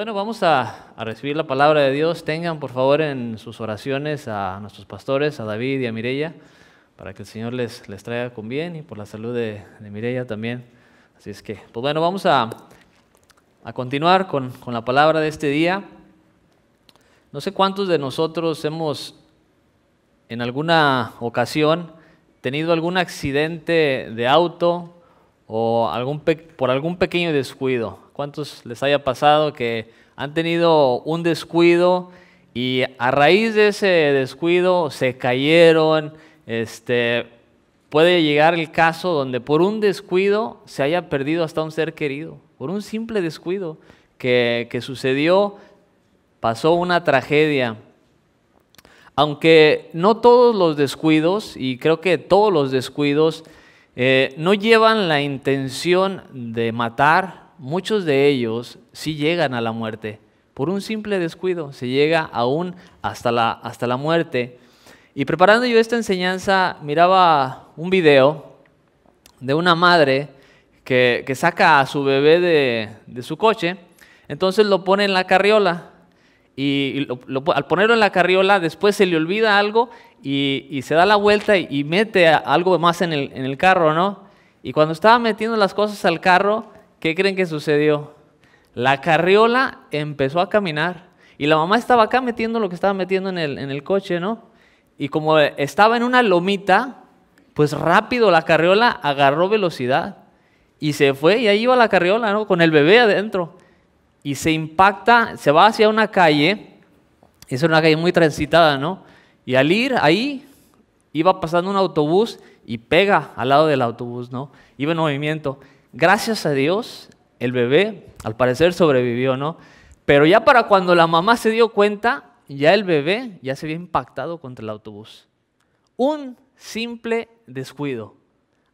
bueno, vamos a, recibir la palabra de Dios. Tengan por favor en sus oraciones a nuestros pastores, a David y a Mirella, para que el Señor les, les traiga con bien y por la salud de, de también. Así es que, pues bueno, vamos a, continuar con, con la palabra de este día. No sé cuántos de nosotros hemos en alguna ocasión tenido algún accidente de auto o por algún pequeño descuido. ¿Cuántos les haya pasado que han tenido un descuido y a raíz de ese descuido se cayeron? Este, puede llegar el caso donde por un descuido se haya perdido hasta un ser querido, por un simple descuido que sucedió, pasó una tragedia. Aunque no todos los descuidos, y creo que todos los descuidos, eh, no llevan la intención de matar, muchos de ellos sí llegan a la muerte. Por un simple descuido se llega aún hasta la, hasta la muerte. Y preparando yo esta enseñanza, miraba un video de una madre que, saca a su bebé de, su coche, entonces lo pone en la carriola. Y al ponerlo en la carriola, después se le olvida algo y, se da la vuelta y, mete algo más en el, carro, ¿no? Y cuando estaba metiendo las cosas al carro, ¿qué creen que sucedió? La carriola empezó a caminar y la mamá estaba acá metiendo lo que estaba metiendo en el, en el coche, ¿no? Y como estaba en una lomita, pues rápido la carriola agarró velocidad y se fue y ahí iba la carriola, ¿no? Con el bebé adentro. Y se impacta, se va hacia una calle, es una calle muy transitada, ¿no? Y al ir ahí, iba pasando un autobús y pega al lado del autobús, ¿no? Iba en movimiento. Gracias a Dios, el bebé al parecer sobrevivió, ¿no? Pero ya para cuando la mamá se dio cuenta, ya el bebé ya se había impactado contra el autobús. Un simple descuido.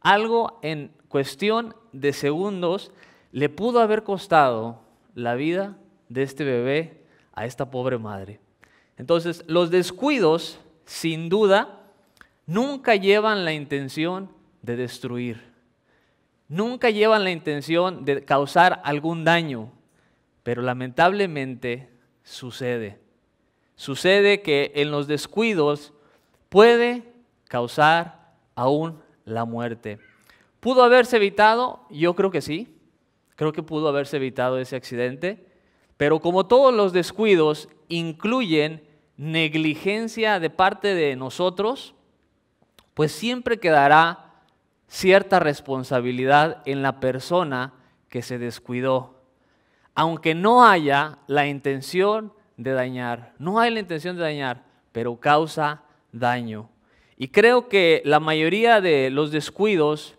Algo en cuestión de segundos le pudo haber costado la vida de este bebé a esta pobre madre. Entonces, los descuidos sin duda, nunca llevan la intención de destruir. Nunca llevan la intención de causar algún daño, pero lamentablemente sucede. Sucede que en los descuidos puede causar aún la muerte. ¿Pudo haberse evitado? Yo creo que sí. Creo que pudo haberse evitado ese accidente. Pero como todos los descuidos incluyen negligencia de parte de nosotros, pues siempre quedará cierta responsabilidad en la persona que se descuidó, aunque no haya la intención de dañar, no hay la intención de dañar, pero causa daño. Y creo que la mayoría de los descuidos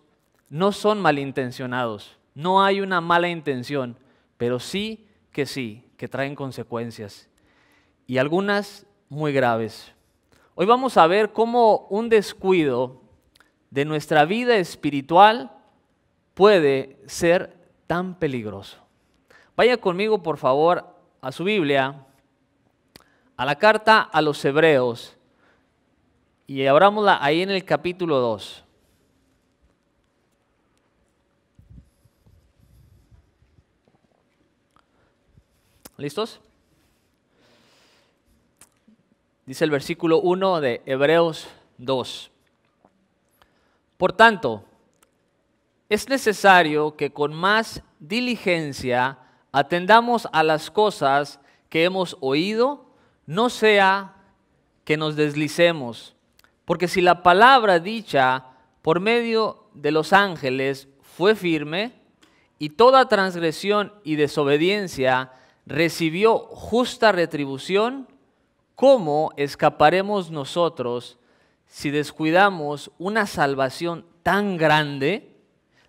no son malintencionados, no hay una mala intención, pero sí que sí, que traen consecuencias. Y algunas muy graves. Hoy vamos a ver cómo un descuido de nuestra vida espiritual puede ser tan peligroso. Vaya conmigo, por favor, a su Biblia, a la carta a los hebreos, y abrámosla ahí en el capítulo 2. ¿Listos? Dice el versículo 1 de Hebreos 2. Por tanto, es necesario que con más diligencia atendamos a las cosas que hemos oído, no sea que nos deslicemos. Porque si la palabra dicha por medio de los ángeles fue firme, y toda transgresión y desobediencia recibió justa retribución, ¿Cómo escaparemos nosotros si descuidamos una salvación tan grande,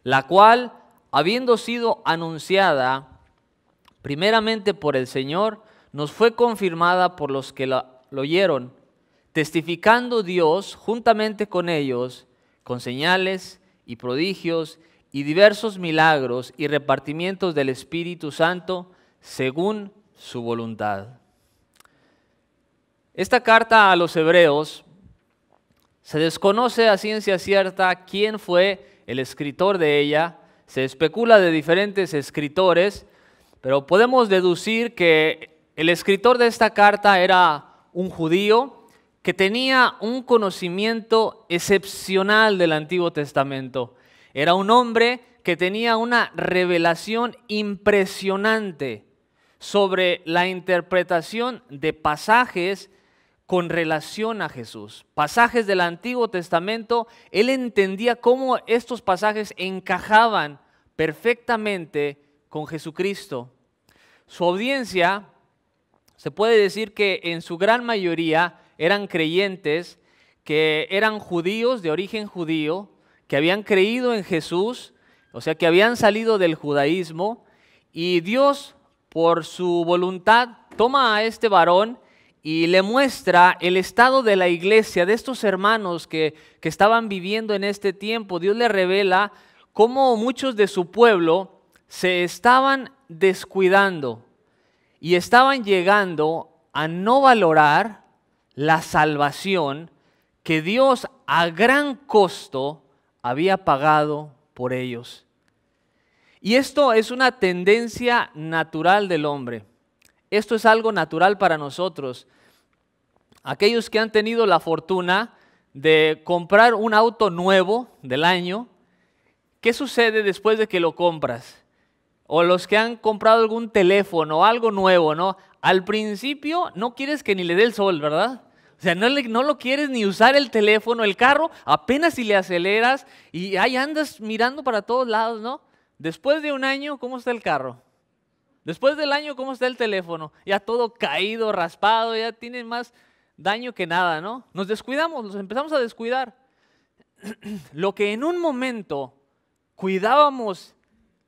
la cual, habiendo sido anunciada primeramente por el Señor, nos fue confirmada por los que la oyeron, testificando Dios juntamente con ellos, con señales y prodigios y diversos milagros y repartimientos del Espíritu Santo según su voluntad. Esta carta a los hebreos se desconoce a ciencia cierta quién fue el escritor de ella, se especula de diferentes escritores, pero podemos deducir que el escritor de esta carta era un judío que tenía un conocimiento excepcional del Antiguo Testamento. Era un hombre que tenía una revelación impresionante sobre la interpretación de pasajes con relación a Jesús. Pasajes del Antiguo Testamento, él entendía cómo estos pasajes encajaban perfectamente con Jesucristo. Su audiencia se puede decir que en su gran mayoría eran creyentes que eran judíos de origen judío, que habían creído en Jesús, o sea, que habían salido del judaísmo, y Dios, por su voluntad, toma a este varón y le muestra el estado de la iglesia, de estos hermanos que, estaban viviendo en este tiempo. Dios le revela cómo muchos de su pueblo se estaban descuidando y estaban llegando a no valorar la salvación que Dios a gran costo había pagado por ellos. Y esto es una tendencia natural del hombre. Esto es algo natural para nosotros. Aquellos que han tenido la fortuna de comprar un auto nuevo del año, ¿qué sucede después de que lo compras? O los que han comprado algún teléfono, algo nuevo, ¿no? Al principio no quieres que ni le dé el sol, ¿verdad? O sea, no, no, lo quieres ni usar el teléfono, el carro, apenas si le aceleras y ahí andas mirando para todos lados, ¿no? Después de un año, ¿cómo está el carro? Después del año, ¿cómo está el teléfono? Ya todo caído, raspado, ya tiene más daño que nada, ¿no? Nos descuidamos, nos empezamos a descuidar. Lo que en un momento cuidábamos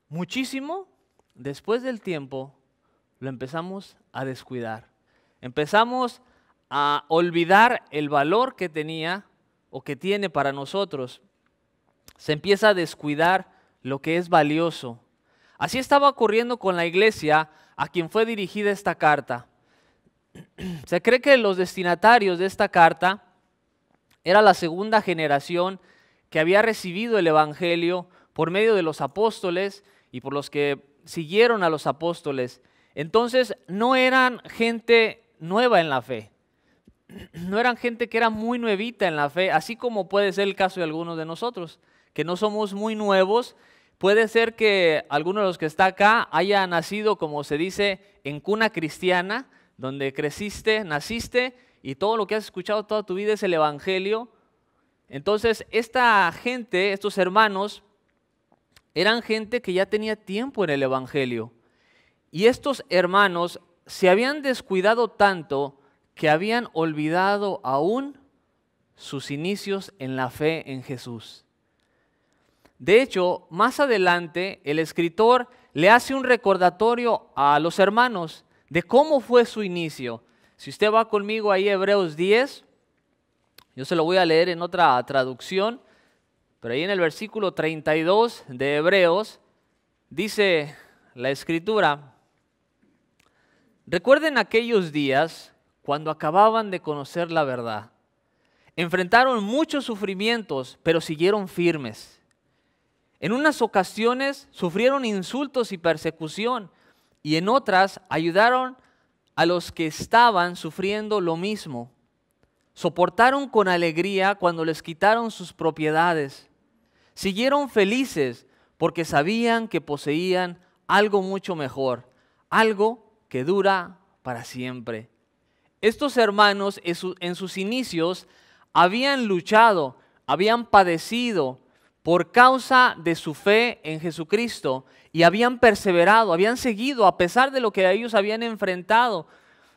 muchísimo, después del tiempo lo empezamos a descuidar. Empezamos a olvidar el valor que tenía o que tiene para nosotros. Se empieza a descuidar lo que es valioso Así estaba ocurriendo con la iglesia a quien fue dirigida esta carta. Se cree que los destinatarios de esta carta era la segunda generación que había recibido el Evangelio por medio de los apóstoles y por los que siguieron a los apóstoles. Entonces no eran gente nueva en la fe, no eran gente que era muy nuevita en la fe, así como puede ser el caso de algunos de nosotros, que no somos muy nuevos Puede ser que alguno de los que está acá haya nacido, como se dice, en cuna cristiana, donde creciste, naciste y todo lo que has escuchado toda tu vida es el Evangelio. Entonces, esta gente, estos hermanos, eran gente que ya tenía tiempo en el Evangelio. Y estos hermanos se habían descuidado tanto que habían olvidado aún sus inicios en la fe en Jesús. De hecho, más adelante el escritor le hace un recordatorio a los hermanos de cómo fue su inicio. Si usted va conmigo ahí Hebreos 10, yo se lo voy a leer en otra traducción, pero ahí en el versículo 32 de Hebreos dice la escritura, recuerden aquellos días cuando acababan de conocer la verdad. Enfrentaron muchos sufrimientos, pero siguieron firmes en unas ocasiones sufrieron insultos y persecución y en otras ayudaron a los que estaban sufriendo lo mismo. Soportaron con alegría cuando les quitaron sus propiedades. Siguieron felices porque sabían que poseían algo mucho mejor, algo que dura para siempre. Estos hermanos en sus inicios habían luchado, habían padecido, por causa de su fe en Jesucristo y habían perseverado, habían seguido a pesar de lo que ellos habían enfrentado.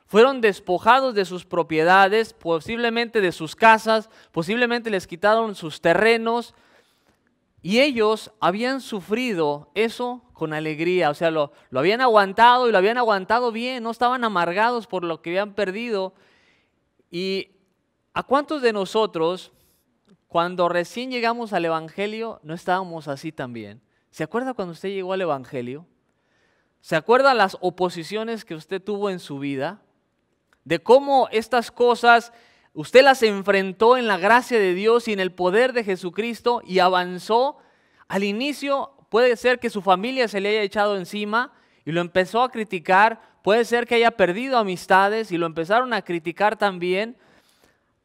Fueron despojados de sus propiedades, posiblemente de sus casas, posiblemente les quitaron sus terrenos. Y ellos habían sufrido eso con alegría, o sea, lo, habían aguantado y lo habían aguantado bien, no estaban amargados por lo que habían perdido. ¿Y a cuántos de nosotros cuando recién llegamos al Evangelio, no estábamos así también. ¿Se acuerda cuando usted llegó al Evangelio? ¿Se acuerda las oposiciones que usted tuvo en su vida? De cómo estas cosas usted las enfrentó en la gracia de Dios y en el poder de Jesucristo y avanzó. Al inicio puede ser que su familia se le haya echado encima y lo empezó a criticar. Puede ser que haya perdido amistades y lo empezaron a criticar también.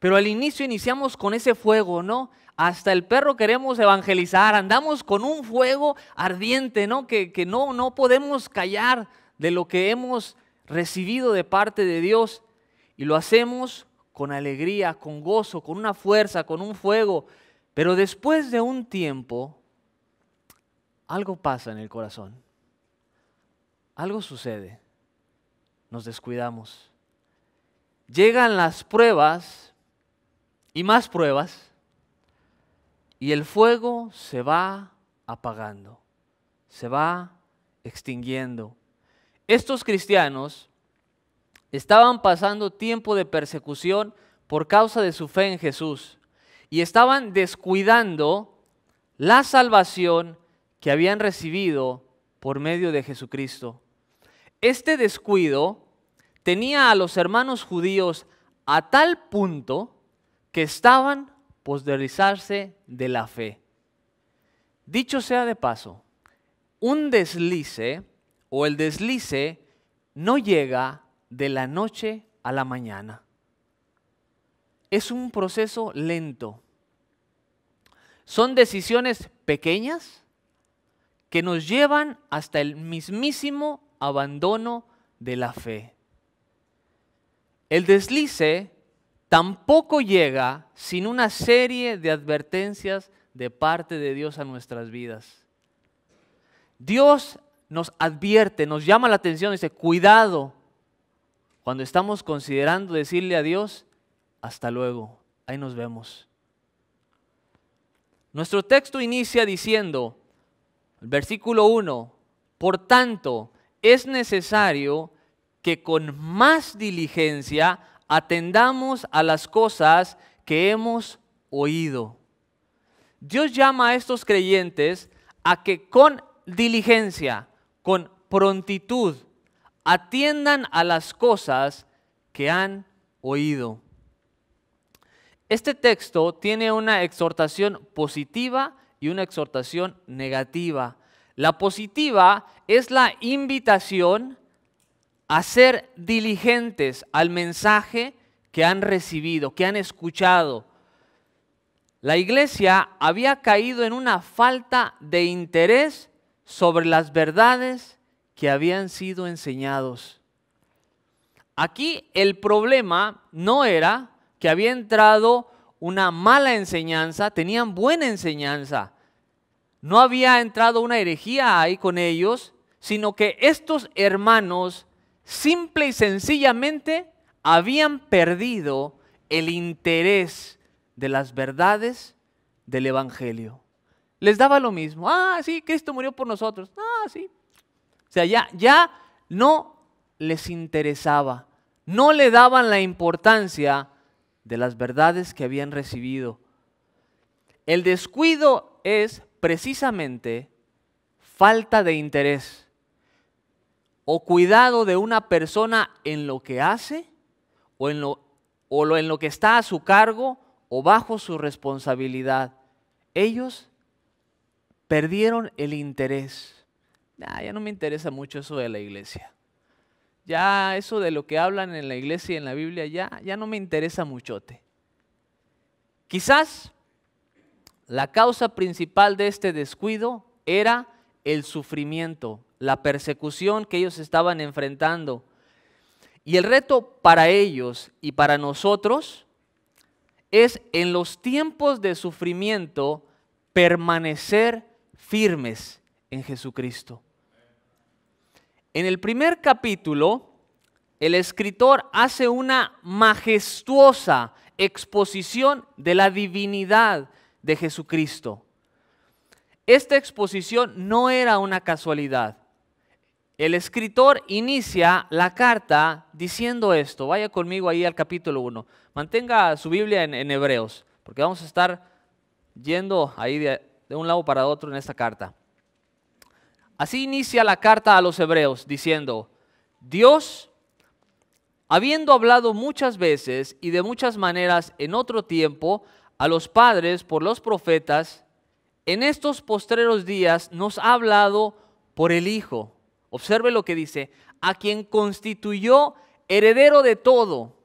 Pero al inicio iniciamos con ese fuego, ¿no? Hasta el perro queremos evangelizar, andamos con un fuego ardiente, ¿no? Que, no, no podemos callar de lo que hemos recibido de parte de Dios. Y lo hacemos con alegría, con gozo, con una fuerza, con un fuego. Pero después de un tiempo, algo pasa en el corazón. Algo sucede. Nos descuidamos. Llegan las pruebas y más pruebas y el fuego se va apagando, se va extinguiendo. Estos cristianos estaban pasando tiempo de persecución por causa de su fe en Jesús y estaban descuidando la salvación que habían recibido por medio de Jesucristo. Este descuido tenía a los hermanos judíos a tal punto que estaban posterizarse de la fe. Dicho sea de paso, un deslice o el deslice no llega de la noche a la mañana. Es un proceso lento. Son decisiones pequeñas que nos llevan hasta el mismísimo abandono de la fe. El deslice tampoco llega sin una serie de advertencias de parte de Dios a nuestras vidas. Dios nos advierte, nos llama la atención, dice, cuidado cuando estamos considerando decirle a Dios, hasta luego, ahí nos vemos. Nuestro texto inicia diciendo, el versículo 1, por tanto, es necesario que con más diligencia atendamos a las cosas que hemos oído. Dios llama a estos creyentes a que con diligencia, con prontitud, atiendan a las cosas que han oído. Este texto tiene una exhortación positiva y una exhortación negativa. La positiva es la invitación a ser diligentes al mensaje que han recibido, que han escuchado. La iglesia había caído en una falta de interés sobre las verdades que habían sido enseñados. Aquí el problema no era que había entrado una mala enseñanza, tenían buena enseñanza. No había entrado una herejía ahí con ellos, sino que estos hermanos simple y sencillamente habían perdido el interés de las verdades del Evangelio. Les daba lo mismo. Ah, sí, Cristo murió por nosotros. Ah, sí. O sea, ya, ya no les interesaba. No le daban la importancia de las verdades que habían recibido. El descuido es precisamente falta de interés o cuidado de una persona en lo que hace o en lo, o en lo que está a su cargo o bajo su responsabilidad. Ellos perdieron el interés. Ah, ya no me interesa mucho eso de la iglesia. Ya eso de lo que hablan en la iglesia y en la Biblia, ya, ya no me interesa muchote. Quizás la causa principal de este descuido era el sufrimiento, la persecución que ellos estaban enfrentando. Y el reto para ellos y para nosotros es en los tiempos de sufrimiento permanecer firmes en Jesucristo. En el primer capítulo, el escritor hace una majestuosa exposición de la divinidad de Jesucristo. Esta exposición no era una casualidad. El escritor inicia la carta diciendo esto. Vaya conmigo ahí al capítulo 1. Mantenga su Biblia en, Hebreos, porque vamos a estar yendo ahí de un lado para otro en esta carta. Así inicia la carta a los Hebreos diciendo, Dios habiendo hablado muchas veces y de muchas maneras en otro tiempo a los padres por los profetas, en estos postreros días nos ha hablado por el Hijo, Observe lo que dice, a quien constituyó heredero de todo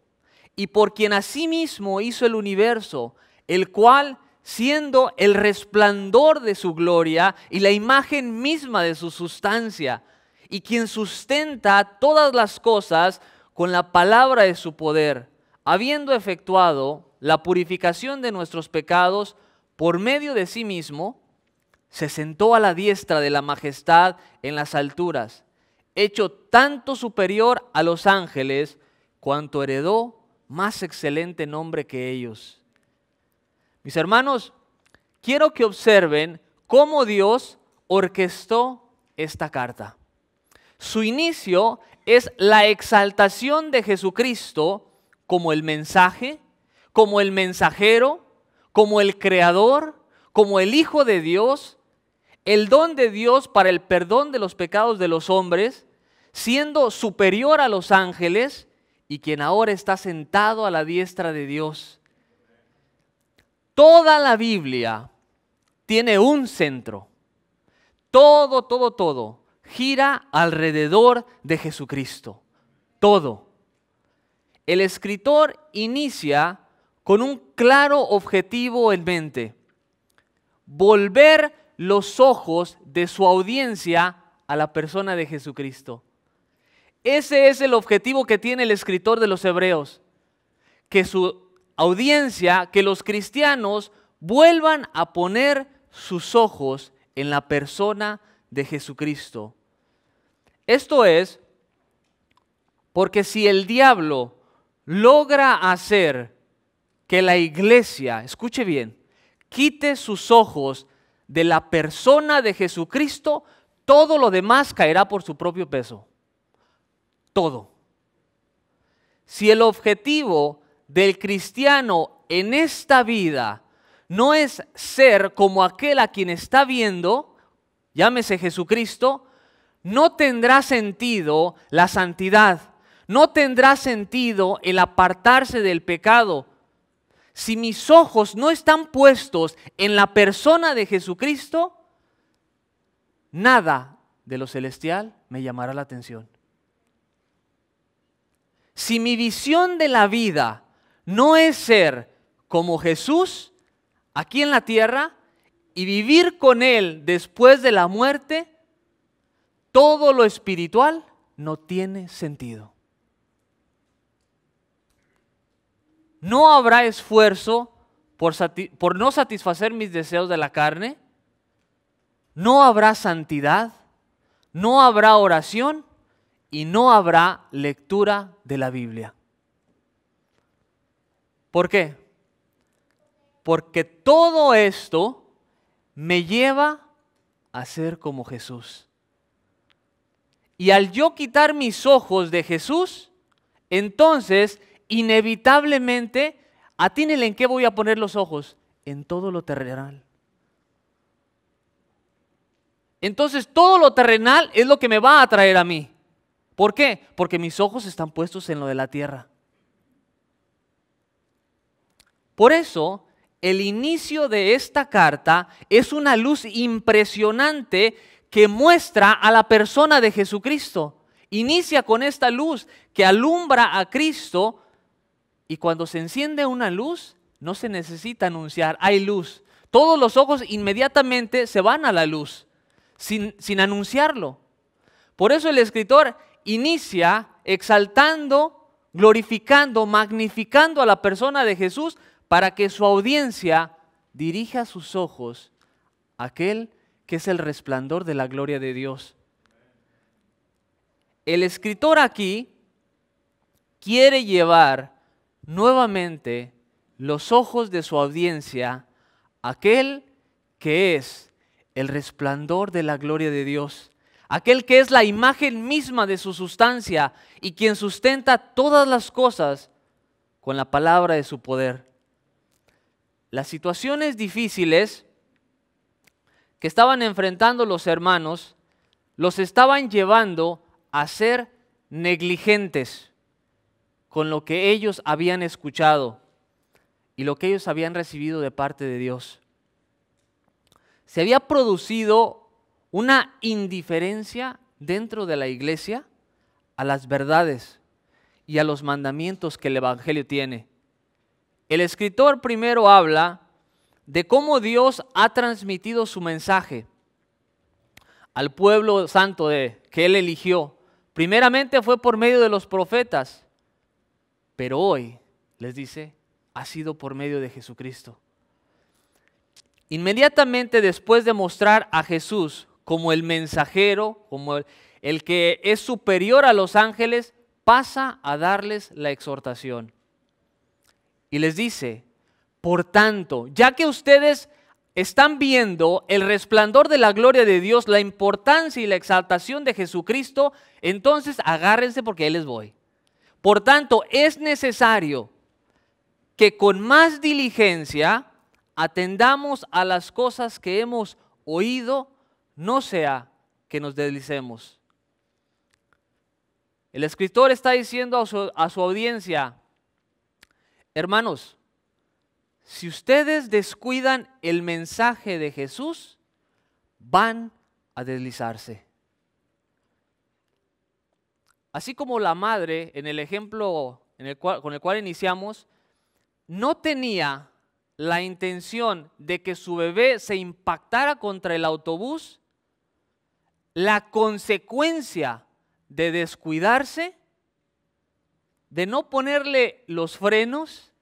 y por quien asimismo hizo el universo, el cual siendo el resplandor de su gloria y la imagen misma de su sustancia, y quien sustenta todas las cosas con la palabra de su poder, habiendo efectuado la purificación de nuestros pecados por medio de sí mismo, se sentó a la diestra de la majestad en las alturas, hecho tanto superior a los ángeles, cuanto heredó más excelente nombre que ellos. Mis hermanos, quiero que observen cómo Dios orquestó esta carta. Su inicio es la exaltación de Jesucristo como el mensaje, como el mensajero, como el creador, como el Hijo de Dios, el don de Dios para el perdón de los pecados de los hombres, siendo superior a los ángeles y quien ahora está sentado a la diestra de Dios. Toda la Biblia tiene un centro. Todo, todo, todo gira alrededor de Jesucristo. Todo. El escritor inicia con un claro objetivo en mente volver los ojos de su audiencia a la persona de Jesucristo. Ese es el objetivo que tiene el escritor de los Hebreos, que su audiencia, que los cristianos vuelvan a poner sus ojos en la persona de Jesucristo. Esto es porque si el diablo logra hacer que la iglesia, escuche bien, quite sus ojos de la persona de Jesucristo, todo lo demás caerá por su propio peso. Todo. Si el objetivo del cristiano en esta vida no es ser como aquel a quien está viendo, llámese Jesucristo, no tendrá sentido la santidad, no tendrá sentido el apartarse del pecado, si mis ojos no están puestos en la persona de Jesucristo, nada de lo celestial me llamará la atención. Si mi visión de la vida no es ser como Jesús aquí en la tierra y vivir con Él después de la muerte, todo lo espiritual no tiene sentido. no habrá esfuerzo por, no satisfacer mis deseos de la carne, no habrá santidad, no habrá oración y no habrá lectura de la Biblia. ¿Por qué? Porque todo esto me lleva a ser como Jesús. Y al yo quitar mis ojos de Jesús, entonces inevitablemente, atínenle en qué voy a poner los ojos, en todo lo terrenal. Entonces todo lo terrenal es lo que me va a atraer a mí. ¿Por qué? Porque mis ojos están puestos en lo de la tierra. Por eso, el inicio de esta carta es una luz impresionante que muestra a la persona de Jesucristo. Inicia con esta luz que alumbra a Cristo y cuando se enciende una luz, no se necesita anunciar, hay luz. Todos los ojos inmediatamente se van a la luz, sin, sin anunciarlo. Por eso el escritor inicia exaltando, glorificando, magnificando a la persona de Jesús para que su audiencia dirija sus ojos a aquel que es el resplandor de la gloria de Dios. El escritor aquí quiere llevar nuevamente los ojos de su audiencia aquel que es el resplandor de la gloria de Dios, aquel que es la imagen misma de su sustancia y quien sustenta todas las cosas con la palabra de su poder. Las situaciones difíciles que estaban enfrentando los hermanos los estaban llevando a ser negligentes con lo que ellos habían escuchado y lo que ellos habían recibido de parte de Dios. Se había producido una indiferencia dentro de la iglesia a las verdades y a los mandamientos que el Evangelio tiene. El escritor primero habla de cómo Dios ha transmitido su mensaje al pueblo santo de, que él eligió. Primeramente fue por medio de los profetas, pero hoy les dice, ha sido por medio de Jesucristo. Inmediatamente después de mostrar a Jesús como el mensajero, como el, que es superior a los ángeles, pasa a darles la exhortación. Y les dice, por tanto, ya que ustedes están viendo el resplandor de la gloria de Dios, la importancia y la exaltación de Jesucristo, entonces agárrense porque él les voy. Por tanto, es necesario que con más diligencia atendamos a las cosas que hemos oído, no sea que nos deslicemos. El escritor está diciendo a su, audiencia, hermanos, si ustedes descuidan el mensaje de Jesús, van a deslizarse. Así como la madre, en el ejemplo con el cual iniciamos, no tenía la intención de que su bebé se impactara contra el autobús, la consecuencia de descuidarse, de no ponerle los frenos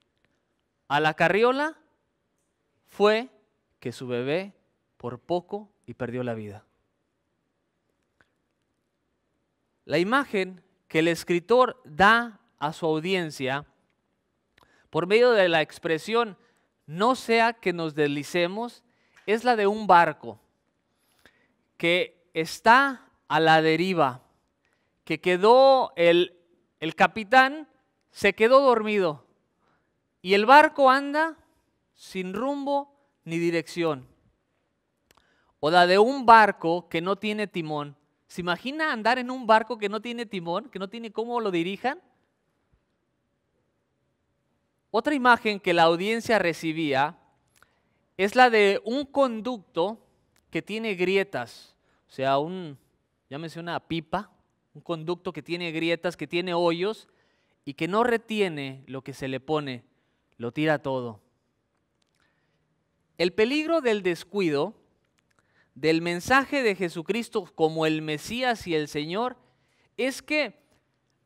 a la carriola, fue que su bebé por poco y perdió la vida. La imagen que el escritor da a su audiencia por medio de la expresión no sea que nos deslicemos es la de un barco que está a la deriva, que quedó el, el capitán, se quedó dormido y el barco anda sin rumbo ni dirección. O la de un barco que no tiene timón ¿Se imagina andar en un barco que no tiene timón, que no tiene cómo lo dirijan? Otra imagen que la audiencia recibía es la de un conducto que tiene grietas, o sea, un, llámese una pipa, un conducto que tiene grietas, que tiene hoyos y que no retiene lo que se le pone, lo tira todo. El peligro del descuido del mensaje de Jesucristo como el Mesías y el Señor es que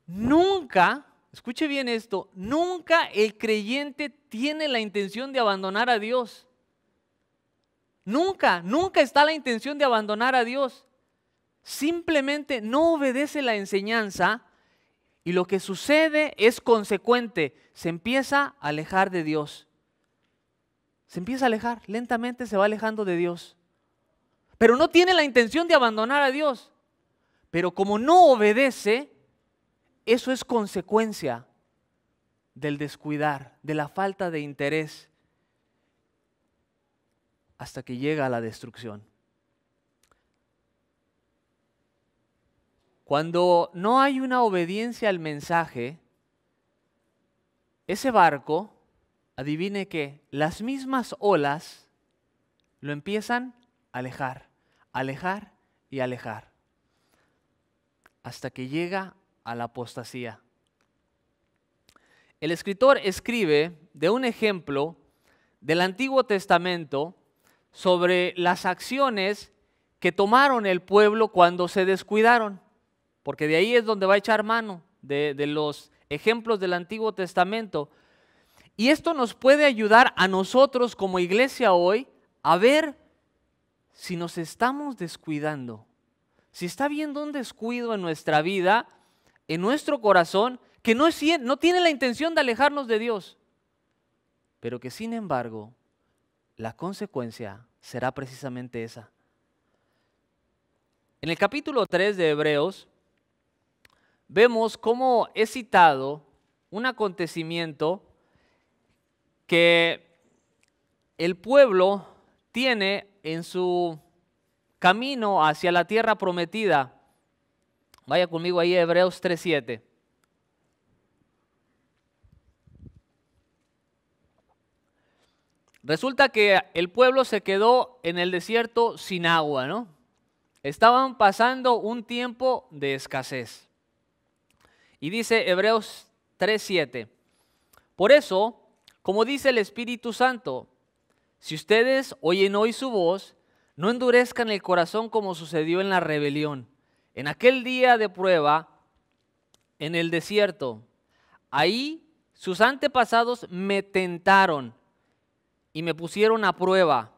nunca, escuche bien esto, nunca el creyente tiene la intención de abandonar a Dios. Nunca, nunca está la intención de abandonar a Dios. Simplemente no obedece la enseñanza y lo que sucede es consecuente. Se empieza a alejar de Dios. Se empieza a alejar, lentamente se va alejando de Dios pero no tiene la intención de abandonar a Dios. Pero como no obedece, eso es consecuencia del descuidar, de la falta de interés, hasta que llega a la destrucción. Cuando no hay una obediencia al mensaje, ese barco, adivine que las mismas olas lo empiezan alejar, alejar y alejar, hasta que llega a la apostasía. El escritor escribe de un ejemplo del Antiguo Testamento sobre las acciones que tomaron el pueblo cuando se descuidaron, porque de ahí es donde va a echar mano de, los ejemplos del Antiguo Testamento. Y esto nos puede ayudar a nosotros como iglesia hoy a ver si nos estamos descuidando, si está habiendo un descuido en nuestra vida, en nuestro corazón, que no, es, tiene la intención de alejarnos de Dios, pero que sin embargo la consecuencia será precisamente esa. En el capítulo 3 de Hebreos vemos cómo he citado un acontecimiento que el pueblo tiene en su camino hacia la tierra prometida. Vaya conmigo ahí Hebreos 3.7. Resulta que el pueblo se quedó en el desierto sin agua, ¿no? Estaban pasando un tiempo de escasez. Y dice Hebreos 3.7. Por eso, como dice el Espíritu Santo, si ustedes oyen hoy su voz, no endurezcan el corazón como sucedió en la rebelión, en aquel día de prueba, en el desierto. Ahí sus antepasados me tentaron y me pusieron a prueba,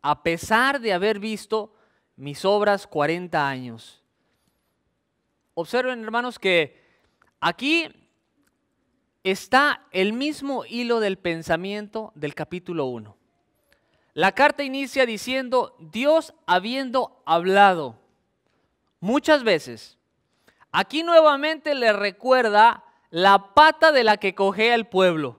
a pesar de haber visto mis obras 40 años. Observen, hermanos, que aquí está el mismo hilo del pensamiento del capítulo 1. La carta inicia diciendo, Dios habiendo hablado muchas veces. Aquí nuevamente le recuerda la pata de la que coge el pueblo.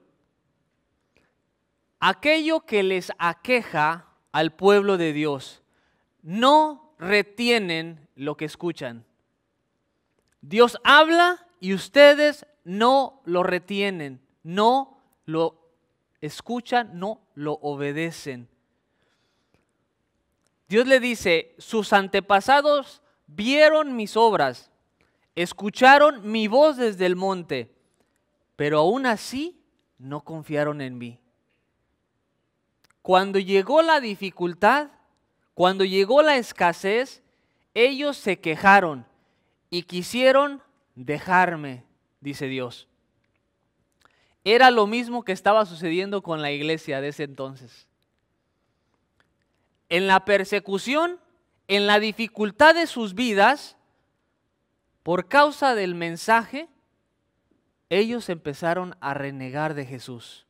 Aquello que les aqueja al pueblo de Dios. No retienen lo que escuchan. Dios habla y ustedes no lo retienen, no lo escuchan, no lo obedecen. Dios le dice, sus antepasados vieron mis obras, escucharon mi voz desde el monte, pero aún así no confiaron en mí. Cuando llegó la dificultad, cuando llegó la escasez, ellos se quejaron y quisieron dejarme, dice Dios. Era lo mismo que estaba sucediendo con la iglesia de ese entonces en la persecución, en la dificultad de sus vidas, por causa del mensaje, ellos empezaron a renegar de Jesús.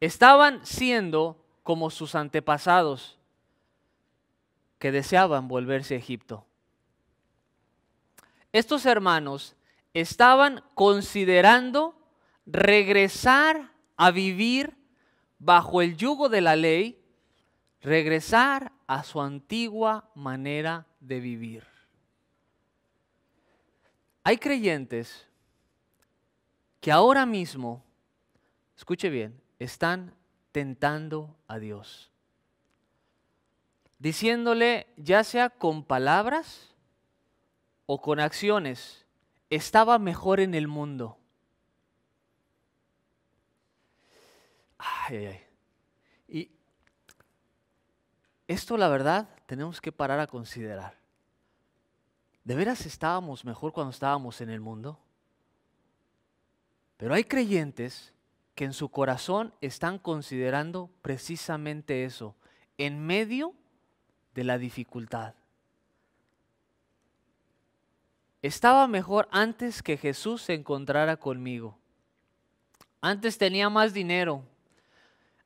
Estaban siendo como sus antepasados que deseaban volverse a Egipto. Estos hermanos estaban considerando regresar a vivir bajo el yugo de la ley regresar a su antigua manera de vivir. Hay creyentes que ahora mismo, escuche bien, están tentando a Dios, diciéndole ya sea con palabras o con acciones, estaba mejor en el mundo. Ay, ay, ay. Esto la verdad tenemos que parar a considerar. ¿De veras estábamos mejor cuando estábamos en el mundo? Pero hay creyentes que en su corazón están considerando precisamente eso, en medio de la dificultad. Estaba mejor antes que Jesús se encontrara conmigo. Antes tenía más dinero.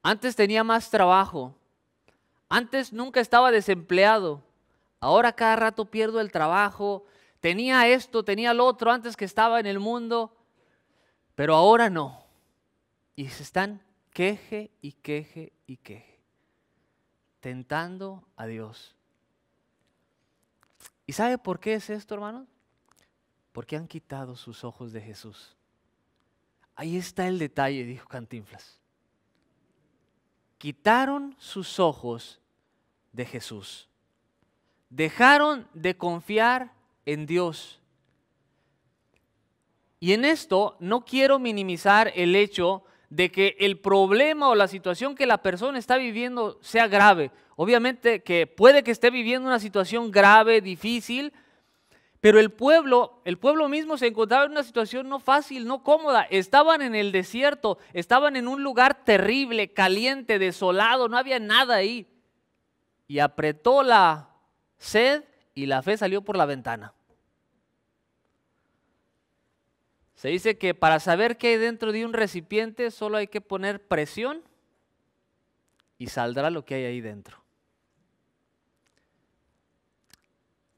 Antes tenía más trabajo. Antes nunca estaba desempleado. Ahora cada rato pierdo el trabajo. Tenía esto, tenía lo otro antes que estaba en el mundo. Pero ahora no. Y se están queje y queje y queje. Tentando a Dios. ¿Y sabe por qué es esto, hermano? Porque han quitado sus ojos de Jesús. Ahí está el detalle, dijo Cantinflas. Quitaron sus ojos de Jesús. Dejaron de confiar en Dios. Y en esto no quiero minimizar el hecho de que el problema o la situación que la persona está viviendo sea grave. Obviamente que puede que esté viviendo una situación grave, difícil, pero el pueblo, el pueblo mismo se encontraba en una situación no fácil, no cómoda. Estaban en el desierto, estaban en un lugar terrible, caliente, desolado, no había nada ahí y apretó la sed y la fe salió por la ventana. Se dice que para saber qué hay dentro de un recipiente solo hay que poner presión y saldrá lo que hay ahí dentro.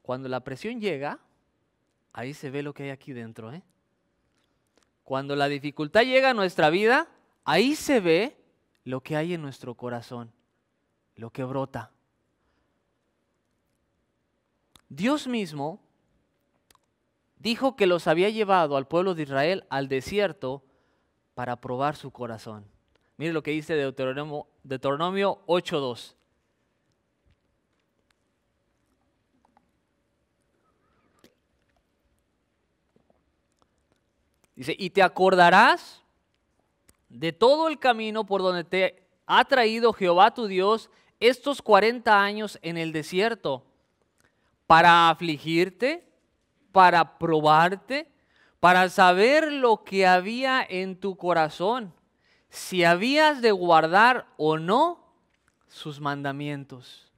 Cuando la presión llega, ahí se ve lo que hay aquí dentro. ¿eh? Cuando la dificultad llega a nuestra vida, ahí se ve lo que hay en nuestro corazón, lo que brota. Dios mismo dijo que los había llevado al pueblo de Israel al desierto para probar su corazón. Mire lo que dice Deuteronomio, Deuteronomio 8.2. Dice, y te acordarás de todo el camino por donde te ha traído Jehová tu Dios estos 40 años en el desierto para afligirte, para probarte, para saber lo que había en tu corazón, si habías de guardar o no sus mandamientos.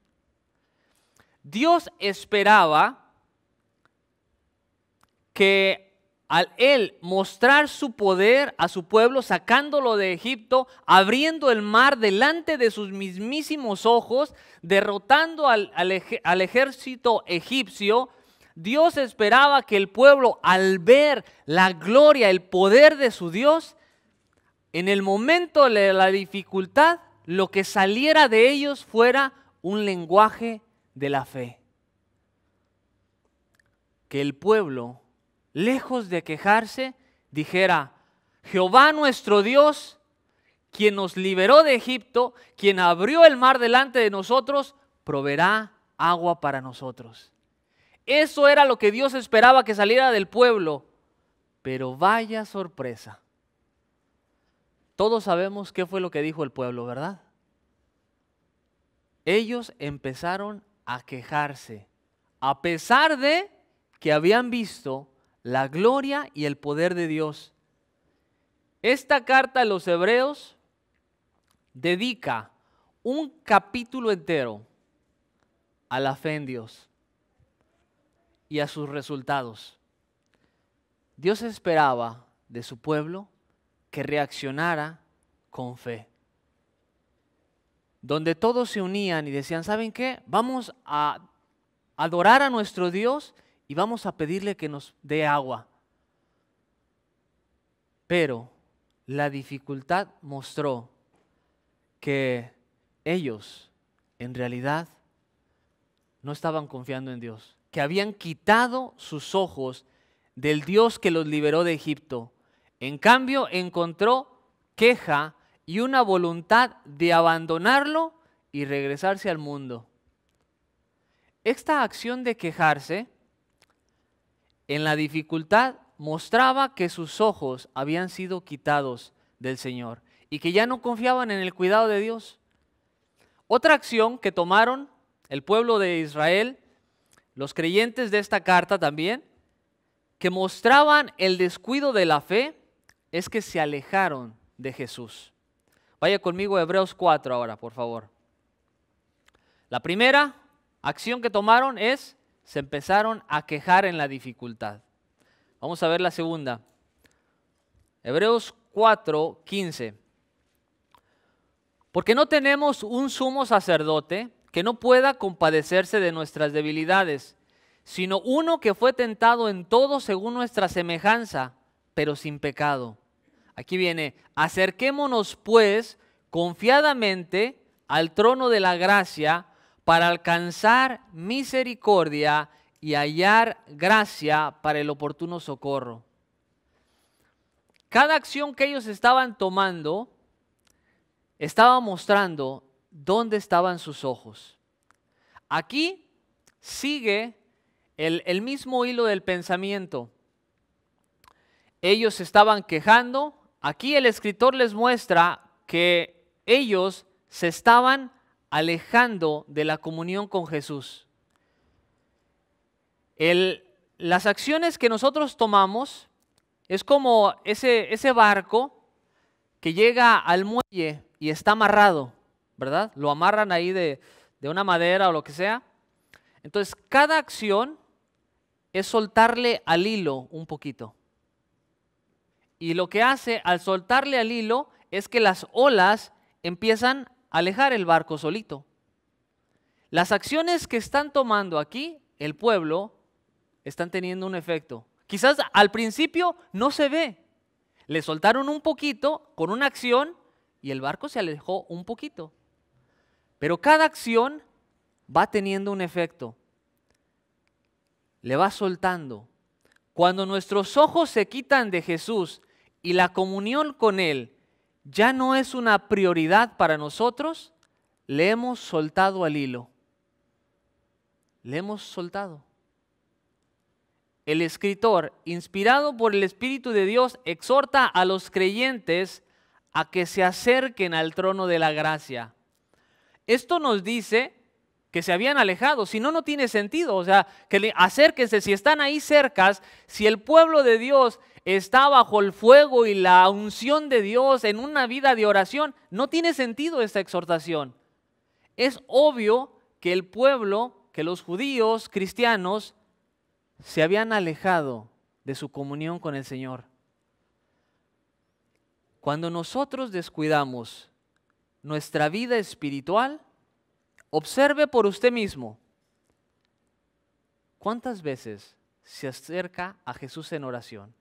Dios esperaba que al él mostrar su poder a su pueblo, sacándolo de Egipto, abriendo el mar delante de sus mismísimos ojos, derrotando al, ejército egipcio, Dios esperaba que el pueblo, al ver la gloria, el poder de su Dios, en el momento de la dificultad, lo que saliera de ellos fuera un lenguaje de la fe. Que el pueblo lejos de quejarse, dijera, Jehová nuestro Dios, quien nos liberó de Egipto, quien abrió el mar delante de nosotros, proveerá agua para nosotros. Eso era lo que Dios esperaba que saliera del pueblo. Pero vaya sorpresa. Todos sabemos qué fue lo que dijo el pueblo, ¿verdad? Ellos empezaron a quejarse, a pesar de que habían visto la gloria y el poder de Dios. Esta carta a los hebreos dedica un capítulo entero a la fe en Dios y a sus resultados. Dios esperaba de su pueblo que reaccionara con fe. Donde todos se unían y decían, ¿saben qué? Vamos a adorar a nuestro Dios y vamos a pedirle que nos dé agua. Pero la dificultad mostró que ellos en realidad no estaban confiando en Dios, que habían quitado sus ojos del Dios que los liberó de Egipto. En cambio, encontró queja y una voluntad de abandonarlo y regresarse al mundo. Esta acción de quejarse en la dificultad mostraba que sus ojos habían sido quitados del Señor y que ya no confiaban en el cuidado de Dios. Otra acción que tomaron el pueblo de Israel, los creyentes de esta carta también, que mostraban el descuido de la fe, es que se alejaron de Jesús. Vaya conmigo a Hebreos 4 ahora, por favor. La primera acción que tomaron es se empezaron a quejar en la dificultad. Vamos a ver la segunda. Hebreos 4, 15. Porque no tenemos un sumo sacerdote que no pueda compadecerse de nuestras debilidades, sino uno que fue tentado en todo según nuestra semejanza, pero sin pecado. Aquí viene, acerquémonos pues confiadamente al trono de la gracia para alcanzar misericordia y hallar gracia para el oportuno socorro. Cada acción que ellos estaban tomando estaba mostrando dónde estaban sus ojos. Aquí sigue el, mismo hilo del pensamiento. Ellos estaban quejando. Aquí el escritor les muestra que ellos se estaban alejando de la comunión con Jesús. las acciones que nosotros tomamos es como ese, ese barco que llega al muelle y está amarrado, ¿verdad? Lo amarran ahí de, de una madera o lo que sea. Entonces, cada acción es soltarle al hilo un poquito. Y lo que hace al soltarle al hilo es que las olas empiezan alejar el barco solito. Las acciones que están tomando aquí el pueblo están teniendo un efecto. Quizás al principio no se ve. Le soltaron un poquito con una acción y el barco se alejó un poquito. Pero cada acción va teniendo un efecto. Le va soltando. Cuando nuestros ojos se quitan de Jesús y la comunión con Él ya no es una prioridad para nosotros, le hemos soltado al hilo. Le hemos soltado. El escritor, inspirado por el Espíritu de Dios, exhorta a los creyentes a que se acerquen al trono de la gracia. Esto nos dice que se habían alejado. Si no, no tiene sentido. O sea, que acérquense, si están ahí cercas, si el pueblo de Dios está bajo el fuego y la unción de Dios en una vida de oración, no tiene sentido esta exhortación. Es obvio que el pueblo, que los judíos cristianos, se habían alejado de su comunión con el Señor. Cuando nosotros descuidamos nuestra vida espiritual, Observe por usted mismo. ¿Cuántas veces se acerca a Jesús en oración?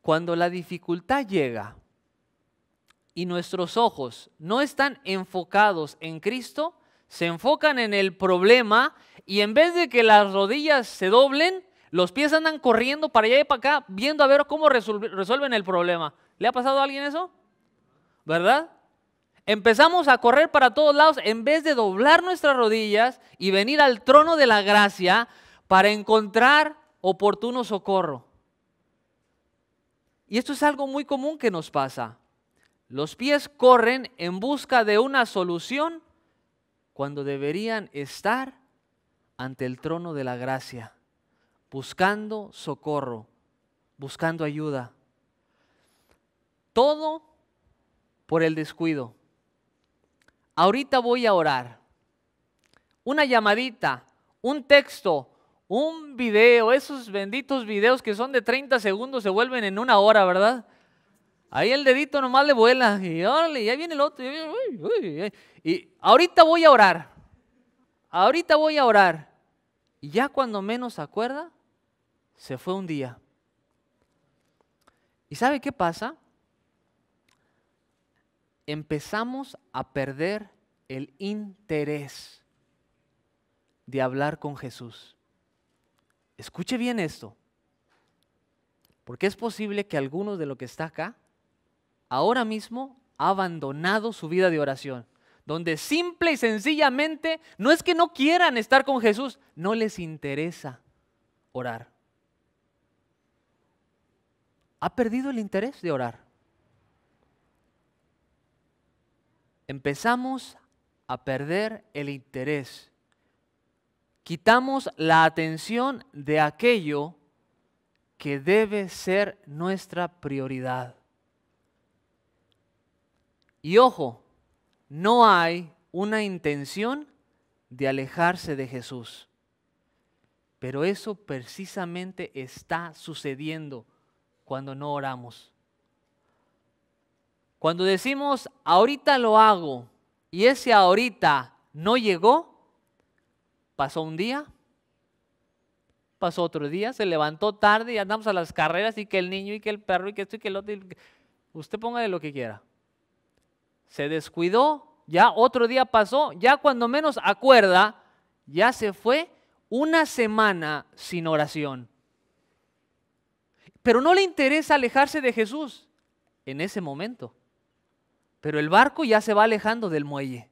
Cuando la dificultad llega y nuestros ojos no están enfocados en Cristo, se enfocan en el problema y en vez de que las rodillas se doblen, los pies andan corriendo para allá y para acá, viendo a ver cómo resuelven el problema. ¿Le ha pasado a alguien eso? ¿Verdad? empezamos a correr para todos lados en vez de doblar nuestras rodillas y venir al trono de la gracia para encontrar oportuno socorro. Y esto es algo muy común que nos pasa. Los pies corren en busca de una solución cuando deberían estar ante el trono de la gracia, buscando socorro, buscando ayuda. Todo por el descuido ahorita voy a orar. Una llamadita, un texto, un video, esos benditos videos que son de 30 segundos se vuelven en una hora, ¿verdad? Ahí el dedito nomás le vuela y órale, ya viene el otro. Y, ahorita voy a orar. Ahorita voy a orar. Y ya cuando menos se acuerda, se fue un día. ¿Y sabe qué pasa? empezamos a perder el interés de hablar con Jesús. Escuche bien esto, porque es posible que algunos de los que está acá ahora mismo ha abandonado su vida de oración, donde simple y sencillamente no es que no quieran estar con Jesús, no les interesa orar. Ha perdido el interés de orar. empezamos a perder el interés. Quitamos la atención de aquello que debe ser nuestra prioridad. Y ojo, no hay una intención de alejarse de Jesús. Pero eso precisamente está sucediendo cuando no oramos. Cuando decimos, ahorita lo hago, y ese ahorita no llegó, pasó un día, pasó otro día, se levantó tarde y andamos a las carreras y que el niño y que el perro y que esto y que el otro. Usted póngale lo que quiera. Se descuidó, ya otro día pasó, ya cuando menos acuerda, ya se fue una semana sin oración. Pero no le interesa alejarse de Jesús en ese momento. Pero el barco ya se va alejando del muelle.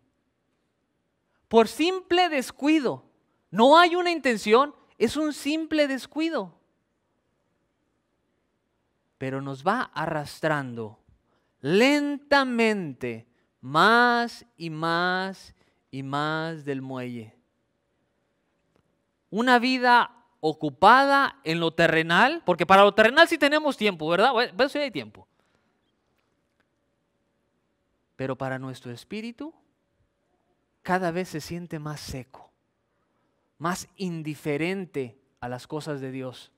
Por simple descuido. No hay una intención, es un simple descuido. Pero nos va arrastrando lentamente más y más y más del muelle. Una vida ocupada en lo terrenal, porque para lo terrenal sí tenemos tiempo, ¿verdad? Bueno, pues sí hay tiempo pero para nuestro espíritu cada vez se siente más seco, más indiferente a las cosas de Dios.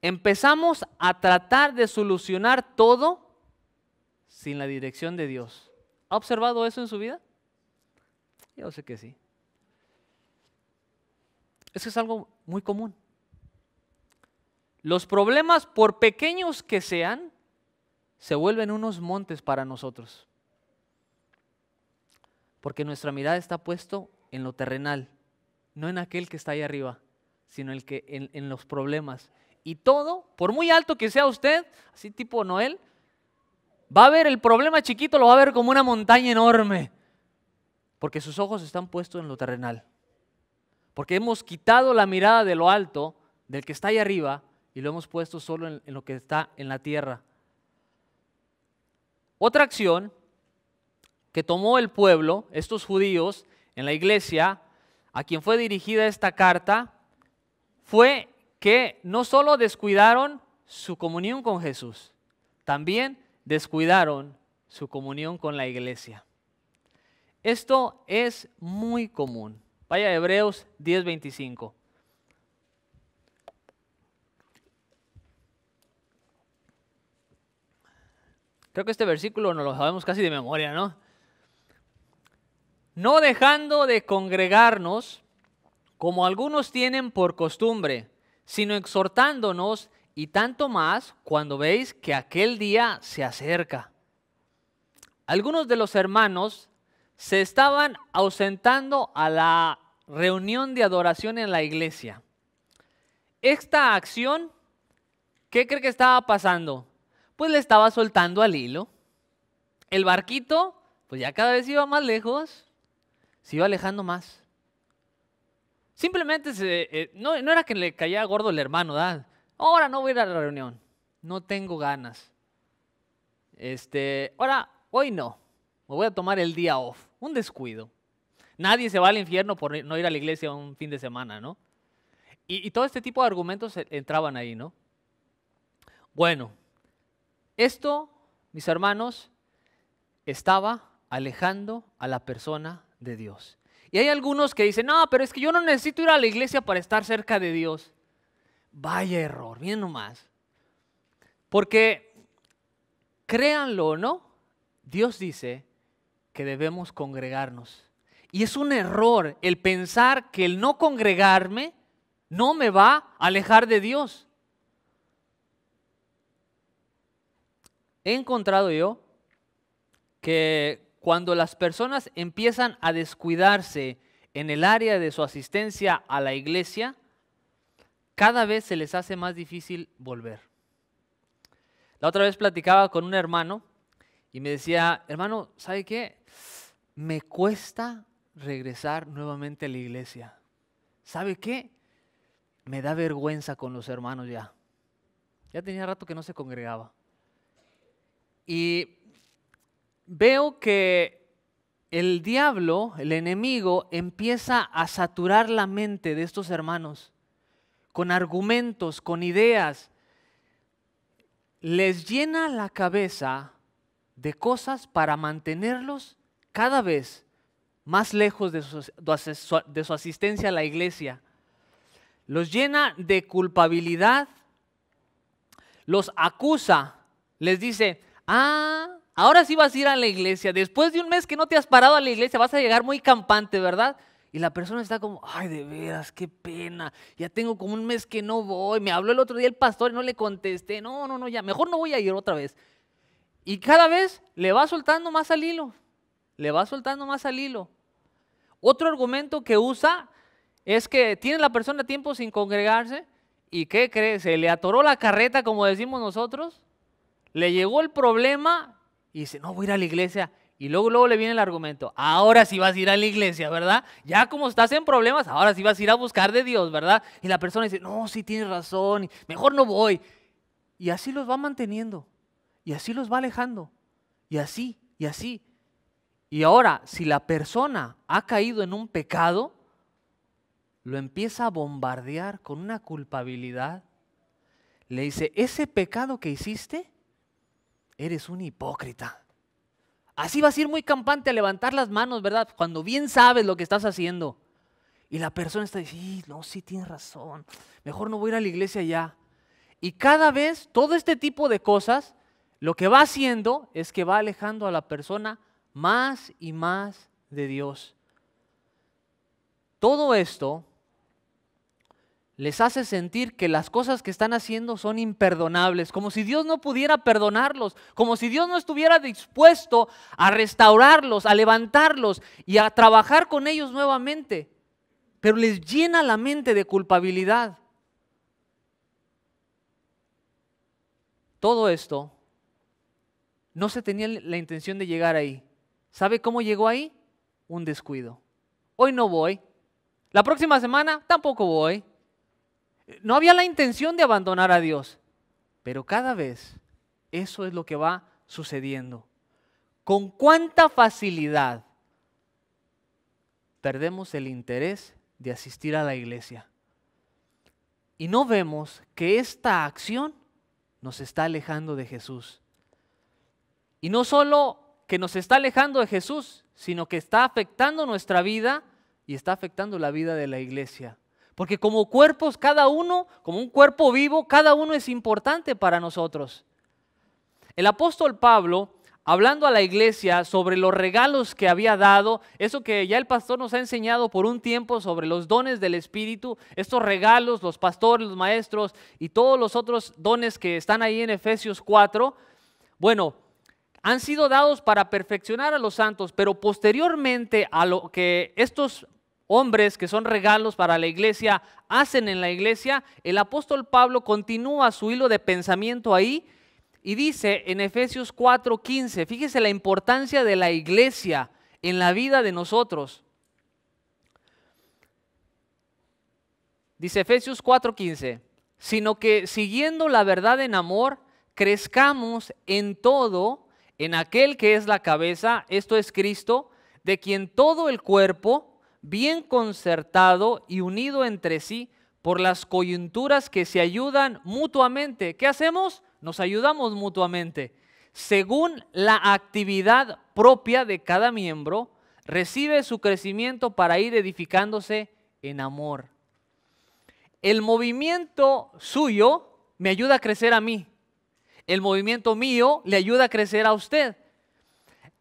Empezamos a tratar de solucionar todo sin la dirección de Dios. ¿Ha observado eso en su vida? Yo sé que sí. Eso es algo muy común. Los problemas, por pequeños que sean, se vuelven unos montes para nosotros. Porque nuestra mirada está puesto en lo terrenal, no en aquel que está ahí arriba, sino el que, en, los problemas. Y todo, por muy alto que sea usted, así tipo Noel, va a ver el problema chiquito, lo va a ver como una montaña enorme. Porque sus ojos están puestos en lo terrenal. Porque hemos quitado la mirada de lo alto, del que está ahí arriba, y lo hemos puesto solo en lo que está en la tierra. Otra acción que tomó el pueblo, estos judíos, en la iglesia, a quien fue dirigida esta carta, fue que no solo descuidaron su comunión con Jesús, también descuidaron su comunión con la iglesia. Esto es muy común. Vaya Hebreos 10:25. Creo que este versículo nos lo sabemos casi de memoria, ¿no? No dejando de congregarnos, como algunos tienen por costumbre, sino exhortándonos y tanto más cuando veis que aquel día se acerca. Algunos de los hermanos se estaban ausentando a la reunión de adoración en la iglesia. Esta acción, ¿qué cree que estaba pasando? pues le estaba soltando al hilo. El barquito, pues ya cada vez iba más lejos, se iba alejando más. Simplemente eh, no, era que le caía gordo el hermano, ¿verdad? Ahora no voy a ir a la reunión, no tengo ganas. Este, ahora, hoy no, me voy a tomar el día off, un descuido. Nadie se va al infierno por no ir a la iglesia un fin de semana, ¿no? Y, y todo este tipo de argumentos e, entraban ahí, ¿no? Bueno, esto, mis hermanos, estaba alejando a la persona de Dios. Y hay algunos que dicen, no, pero es que yo no necesito ir a la iglesia para estar cerca de Dios. Vaya error, miren nomás. Porque, créanlo o no, Dios dice que debemos congregarnos. Y es un error el pensar que el no congregarme no me va a alejar de Dios. he encontrado yo que cuando las personas empiezan a descuidarse en el área de su asistencia a la iglesia, cada vez se les hace más difícil volver. La otra vez platicaba con un hermano y me decía, hermano, ¿sabe qué? Me cuesta regresar nuevamente a la iglesia. ¿Sabe qué? Me da vergüenza con los hermanos ya. Ya tenía rato que no se congregaba. Y veo que el diablo, el enemigo, empieza a saturar la mente de estos hermanos con argumentos, con ideas. Les llena la cabeza de cosas para mantenerlos cada vez más lejos de su, asistencia a la iglesia. Los llena de culpabilidad, los acusa, les dice, Ah, ahora sí vas a ir a la iglesia. Después de un mes que no te has parado a la iglesia, vas a llegar muy campante, ¿verdad? Y la persona está como, ay, de veras, qué pena. Ya tengo como un mes que no voy. Me habló el otro día el pastor y no le contesté. No, no, no, ya, mejor no voy a ir otra vez. Y cada vez le va soltando más al hilo. Le va soltando más al hilo. Otro argumento que usa es que tiene la persona tiempo sin congregarse y ¿qué cree? Se le atoró la carreta, como decimos nosotros, le llegó el problema y dice, no, voy a ir a la iglesia. Y luego, luego le viene el argumento, ahora sí vas a ir a la iglesia, ¿verdad? Ya como estás en problemas, ahora sí vas a ir a buscar de Dios, ¿verdad? Y la persona dice, no, sí tienes razón, mejor no voy. Y así los va manteniendo, y así los va alejando, y así, y así. Y ahora, si la persona ha caído en un pecado, lo empieza a bombardear con una culpabilidad. Le dice, ese pecado que hiciste eres un hipócrita. Así vas a ir muy campante a levantar las manos, ¿verdad? Cuando bien sabes lo que estás haciendo. Y la persona está diciendo, sí, no, sí, tienes razón. Mejor no voy a ir a la iglesia ya. Y cada vez todo este tipo de cosas lo que va haciendo es que va alejando a la persona más y más de Dios. Todo esto les hace sentir que las cosas que están haciendo son imperdonables, como si Dios no pudiera perdonarlos, como si Dios no estuviera dispuesto a restaurarlos, a levantarlos y a trabajar con ellos nuevamente. Pero les llena la mente de culpabilidad. Todo esto no se tenía la intención de llegar ahí. ¿Sabe cómo llegó ahí? Un descuido. Hoy no voy. La próxima semana tampoco voy. No había la intención de abandonar a Dios, pero cada vez eso es lo que va sucediendo. Con cuánta facilidad perdemos el interés de asistir a la iglesia. Y no vemos que esta acción nos está alejando de Jesús. Y no solo que nos está alejando de Jesús, sino que está afectando nuestra vida y está afectando la vida de la iglesia. Porque como cuerpos, cada uno, como un cuerpo vivo, cada uno es importante para nosotros. El apóstol Pablo, hablando a la iglesia sobre los regalos que había dado, eso que ya el pastor nos ha enseñado por un tiempo sobre los dones del Espíritu, estos regalos, los pastores, los maestros y todos los otros dones que están ahí en Efesios 4, bueno, han sido dados para perfeccionar a los santos, pero posteriormente a lo que estos hombres que son regalos para la iglesia hacen en la iglesia, el apóstol Pablo continúa su hilo de pensamiento ahí y dice en Efesios 4:15, fíjese la importancia de la iglesia en la vida de nosotros. Dice Efesios 4:15, sino que siguiendo la verdad en amor, crezcamos en todo, en aquel que es la cabeza, esto es Cristo, de quien todo el cuerpo, bien concertado y unido entre sí por las coyunturas que se ayudan mutuamente. ¿Qué hacemos? Nos ayudamos mutuamente. Según la actividad propia de cada miembro, recibe su crecimiento para ir edificándose en amor. El movimiento suyo me ayuda a crecer a mí. El movimiento mío le ayuda a crecer a usted.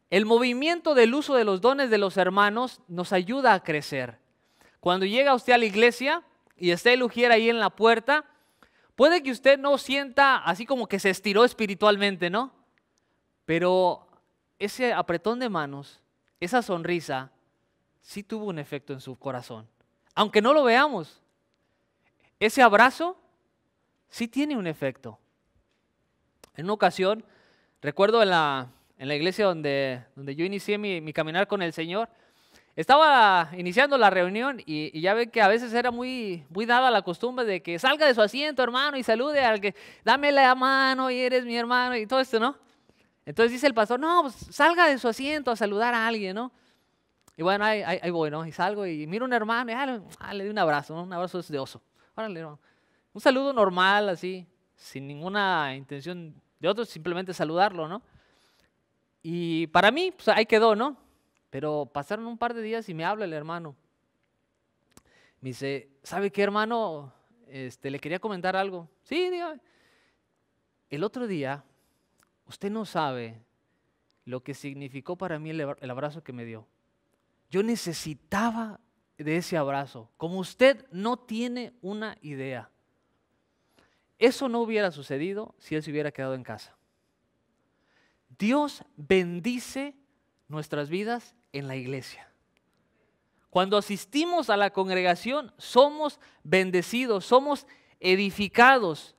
El movimiento del uso de los dones de los hermanos nos ayuda a crecer. Cuando llega usted a la iglesia y está el ujier ahí en la puerta, puede que usted no sienta así como que se estiró espiritualmente, ¿no? Pero ese apretón de manos, esa sonrisa, sí tuvo un efecto en su corazón. Aunque no lo veamos, ese abrazo sí tiene un efecto. En una ocasión, recuerdo en la en la iglesia donde, donde yo inicié mi, mi caminar con el Señor, estaba iniciando la reunión y, ya ve que a veces era muy, dada la costumbre de que salga de su asiento, hermano, y salude al que, dame la mano y eres mi hermano y todo esto, ¿no? Entonces dice el pastor, no, pues salga de su asiento a saludar a alguien, ¿no? Y bueno, ahí, voy, ¿no? Y salgo y miro a un hermano y ah, le, ah, doy un abrazo, Un abrazo de oso. Órale, Un saludo normal, así, sin ninguna intención de otro, simplemente saludarlo, ¿no? Y para mí, pues ahí quedó, ¿no? Pero pasaron un par de días y me habla el hermano. Me dice, ¿sabe qué, hermano? Este, le quería comentar algo. Sí, dígame. El otro día, usted no sabe lo que significó para mí el abrazo que me dio. Yo necesitaba de ese abrazo, como usted no tiene una idea. Eso no hubiera sucedido si él se hubiera quedado en casa. Dios bendice nuestras vidas en la iglesia. Cuando asistimos a la congregación, somos bendecidos, somos edificados.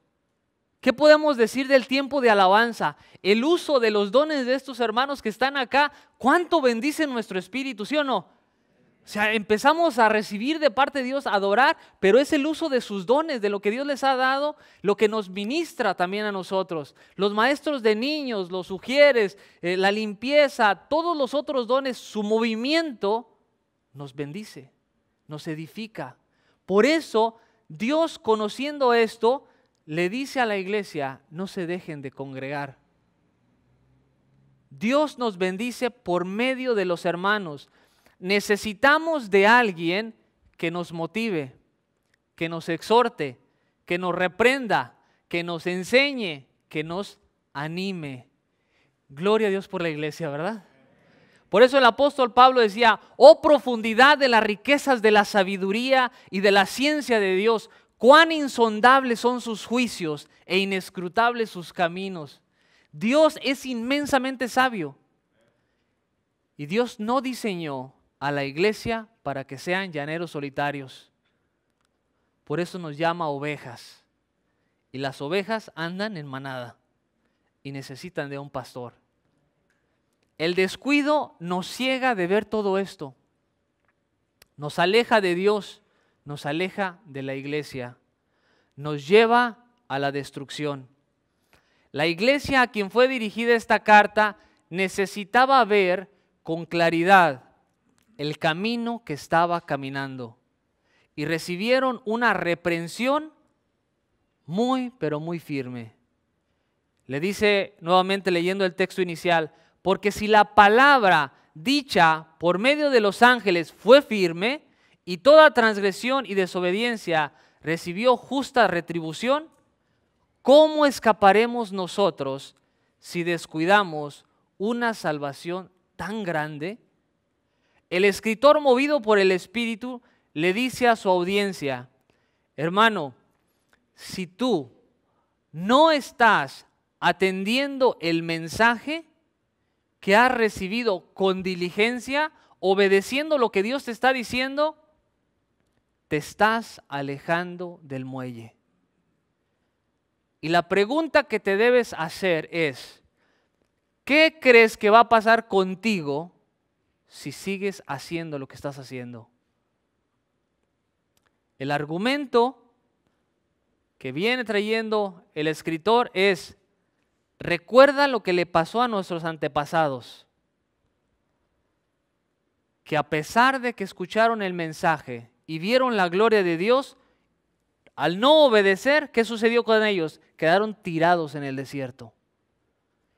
¿Qué podemos decir del tiempo de alabanza? El uso de los dones de estos hermanos que están acá, ¿cuánto bendice nuestro espíritu, sí o no? O sea, empezamos a recibir de parte de Dios, a adorar, pero es el uso de sus dones, de lo que Dios les ha dado, lo que nos ministra también a nosotros. Los maestros de niños, los sugieres, eh, la limpieza, todos los otros dones, su movimiento nos bendice, nos edifica. Por eso Dios, conociendo esto, le dice a la iglesia, no se dejen de congregar. Dios nos bendice por medio de los hermanos necesitamos de alguien que nos motive, que nos exhorte, que nos reprenda, que nos enseñe, que nos anime. Gloria a Dios por la iglesia, ¿verdad? Por eso el apóstol Pablo decía, oh profundidad de las riquezas de la sabiduría y de la ciencia de Dios, cuán insondables son sus juicios e inescrutables sus caminos. Dios es inmensamente sabio. Y Dios no diseñó a la iglesia para que sean llaneros solitarios. Por eso nos llama ovejas. Y las ovejas andan en manada y necesitan de un pastor. El descuido nos ciega de ver todo esto. Nos aleja de Dios, nos aleja de la iglesia, nos lleva a la destrucción. La iglesia a quien fue dirigida esta carta necesitaba ver con claridad el camino que estaba caminando y recibieron una reprensión muy, pero muy firme. Le dice nuevamente leyendo el texto inicial, porque si la palabra dicha por medio de los ángeles fue firme y toda transgresión y desobediencia recibió justa retribución, ¿cómo escaparemos nosotros si descuidamos una salvación tan grande? El escritor movido por el Espíritu le dice a su audiencia, hermano, si tú no estás atendiendo el mensaje que has recibido con diligencia, obedeciendo lo que Dios te está diciendo, te estás alejando del muelle. Y la pregunta que te debes hacer es, ¿qué crees que va a pasar contigo si sigues haciendo lo que estás haciendo. El argumento que viene trayendo el escritor es, recuerda lo que le pasó a nuestros antepasados, que a pesar de que escucharon el mensaje y vieron la gloria de Dios, al no obedecer, ¿qué sucedió con ellos? Quedaron tirados en el desierto.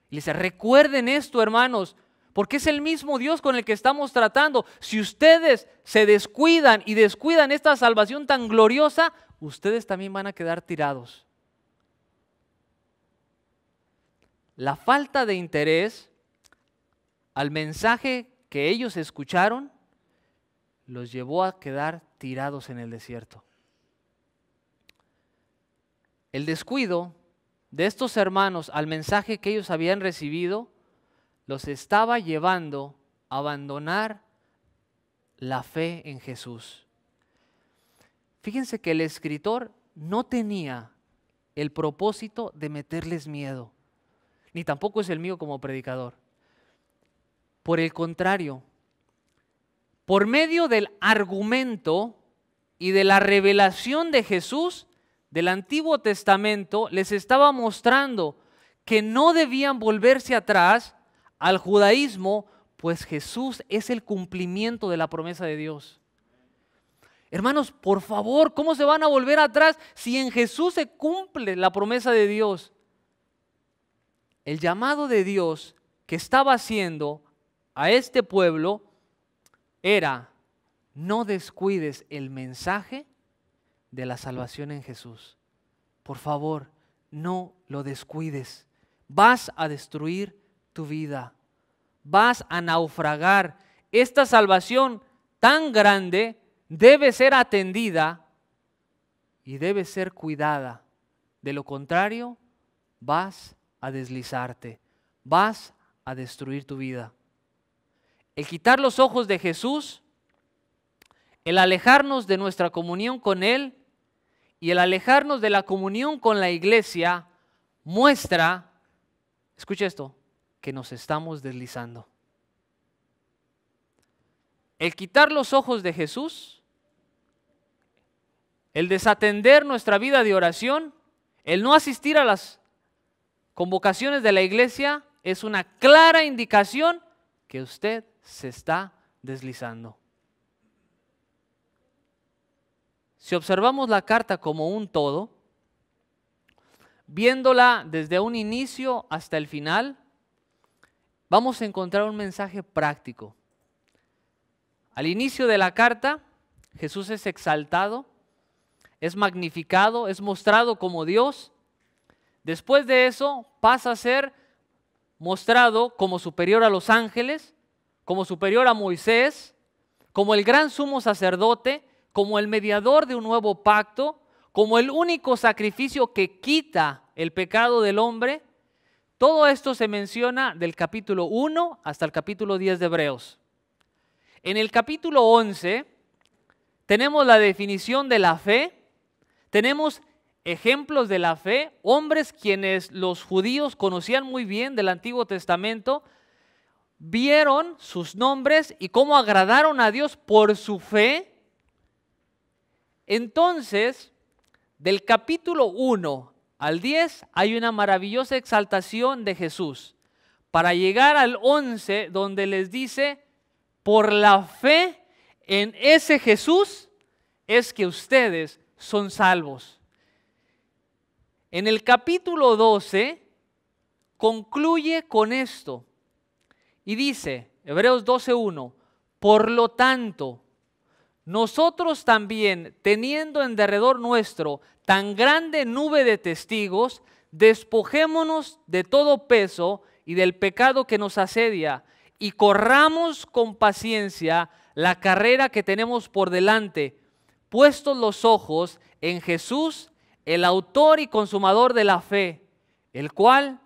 Y dice, recuerden esto, hermanos, porque es el mismo Dios con el que estamos tratando. Si ustedes se descuidan y descuidan esta salvación tan gloriosa, ustedes también van a quedar tirados. La falta de interés al mensaje que ellos escucharon los llevó a quedar tirados en el desierto. El descuido de estos hermanos al mensaje que ellos habían recibido los estaba llevando a abandonar la fe en Jesús. Fíjense que el escritor no tenía el propósito de meterles miedo, ni tampoco es el mío como predicador. Por el contrario, por medio del argumento y de la revelación de Jesús del Antiguo Testamento, les estaba mostrando que no debían volverse atrás al judaísmo, pues Jesús es el cumplimiento de la promesa de Dios. Hermanos, por favor, ¿cómo se van a volver atrás si en Jesús se cumple la promesa de Dios? El llamado de Dios que estaba haciendo a este pueblo era, no descuides el mensaje de la salvación en Jesús. Por favor, no lo descuides. Vas a destruir tu vida. Vas a naufragar. Esta salvación tan grande debe ser atendida y debe ser cuidada. De lo contrario, vas a deslizarte, vas a destruir tu vida. El quitar los ojos de Jesús, el alejarnos de nuestra comunión con Él y el alejarnos de la comunión con la iglesia muestra, escucha esto, que nos estamos deslizando. El quitar los ojos de Jesús, el desatender nuestra vida de oración, el no asistir a las convocaciones de la iglesia, es una clara indicación que usted se está deslizando. Si observamos la carta como un todo, viéndola desde un inicio hasta el final, vamos a encontrar un mensaje práctico. Al inicio de la carta, Jesús es exaltado, es magnificado, es mostrado como Dios. Después de eso pasa a ser mostrado como superior a los ángeles, como superior a Moisés, como el gran sumo sacerdote, como el mediador de un nuevo pacto, como el único sacrificio que quita el pecado del hombre todo esto se menciona del capítulo 1 hasta el capítulo 10 de Hebreos. En el capítulo 11 tenemos la definición de la fe, tenemos ejemplos de la fe, hombres quienes los judíos conocían muy bien del Antiguo Testamento, vieron sus nombres y cómo agradaron a Dios por su fe. Entonces, del capítulo 1 al 10 hay una maravillosa exaltación de Jesús. Para llegar al 11 donde les dice, por la fe en ese Jesús es que ustedes son salvos. En el capítulo 12 concluye con esto y dice, Hebreos 12.1, por lo tanto, nosotros también, teniendo en derredor nuestro tan grande nube de testigos, despojémonos de todo peso y del pecado que nos asedia, y corramos con paciencia la carrera que tenemos por delante, puestos los ojos en Jesús, el autor y consumador de la fe, el cual,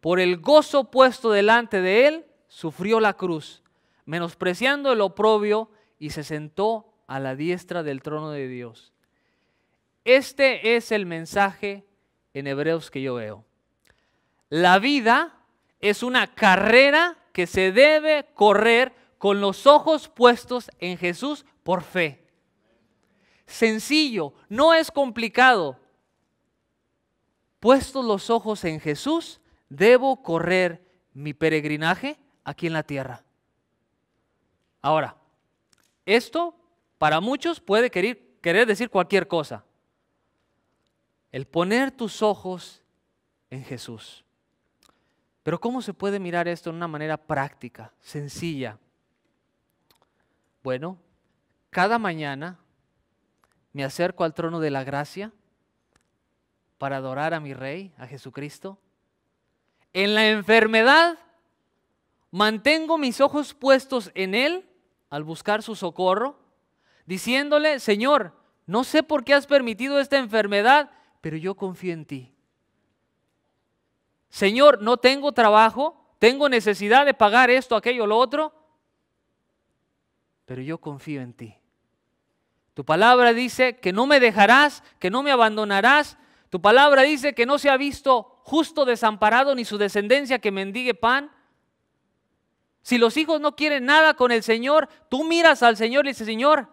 por el gozo puesto delante de él, sufrió la cruz, menospreciando el oprobio, y se sentó a la diestra del trono de Dios. Este es el mensaje en Hebreos que yo veo. La vida es una carrera que se debe correr con los ojos puestos en Jesús por fe. Sencillo, no es complicado. Puestos los ojos en Jesús, debo correr mi peregrinaje aquí en la tierra. Ahora, esto para muchos puede querer, querer decir cualquier cosa. El poner tus ojos en Jesús. Pero ¿cómo se puede mirar esto de una manera práctica, sencilla? Bueno, cada mañana me acerco al trono de la gracia para adorar a mi Rey, a Jesucristo. En la enfermedad mantengo mis ojos puestos en Él al buscar su socorro diciéndole, Señor, no sé por qué has permitido esta enfermedad, pero yo confío en ti. Señor, no tengo trabajo, tengo necesidad de pagar esto, aquello, lo otro, pero yo confío en ti. Tu palabra dice que no me dejarás, que no me abandonarás. Tu palabra dice que no se ha visto justo desamparado ni su descendencia que mendigue pan. Si los hijos no quieren nada con el Señor, tú miras al Señor y dices, Señor,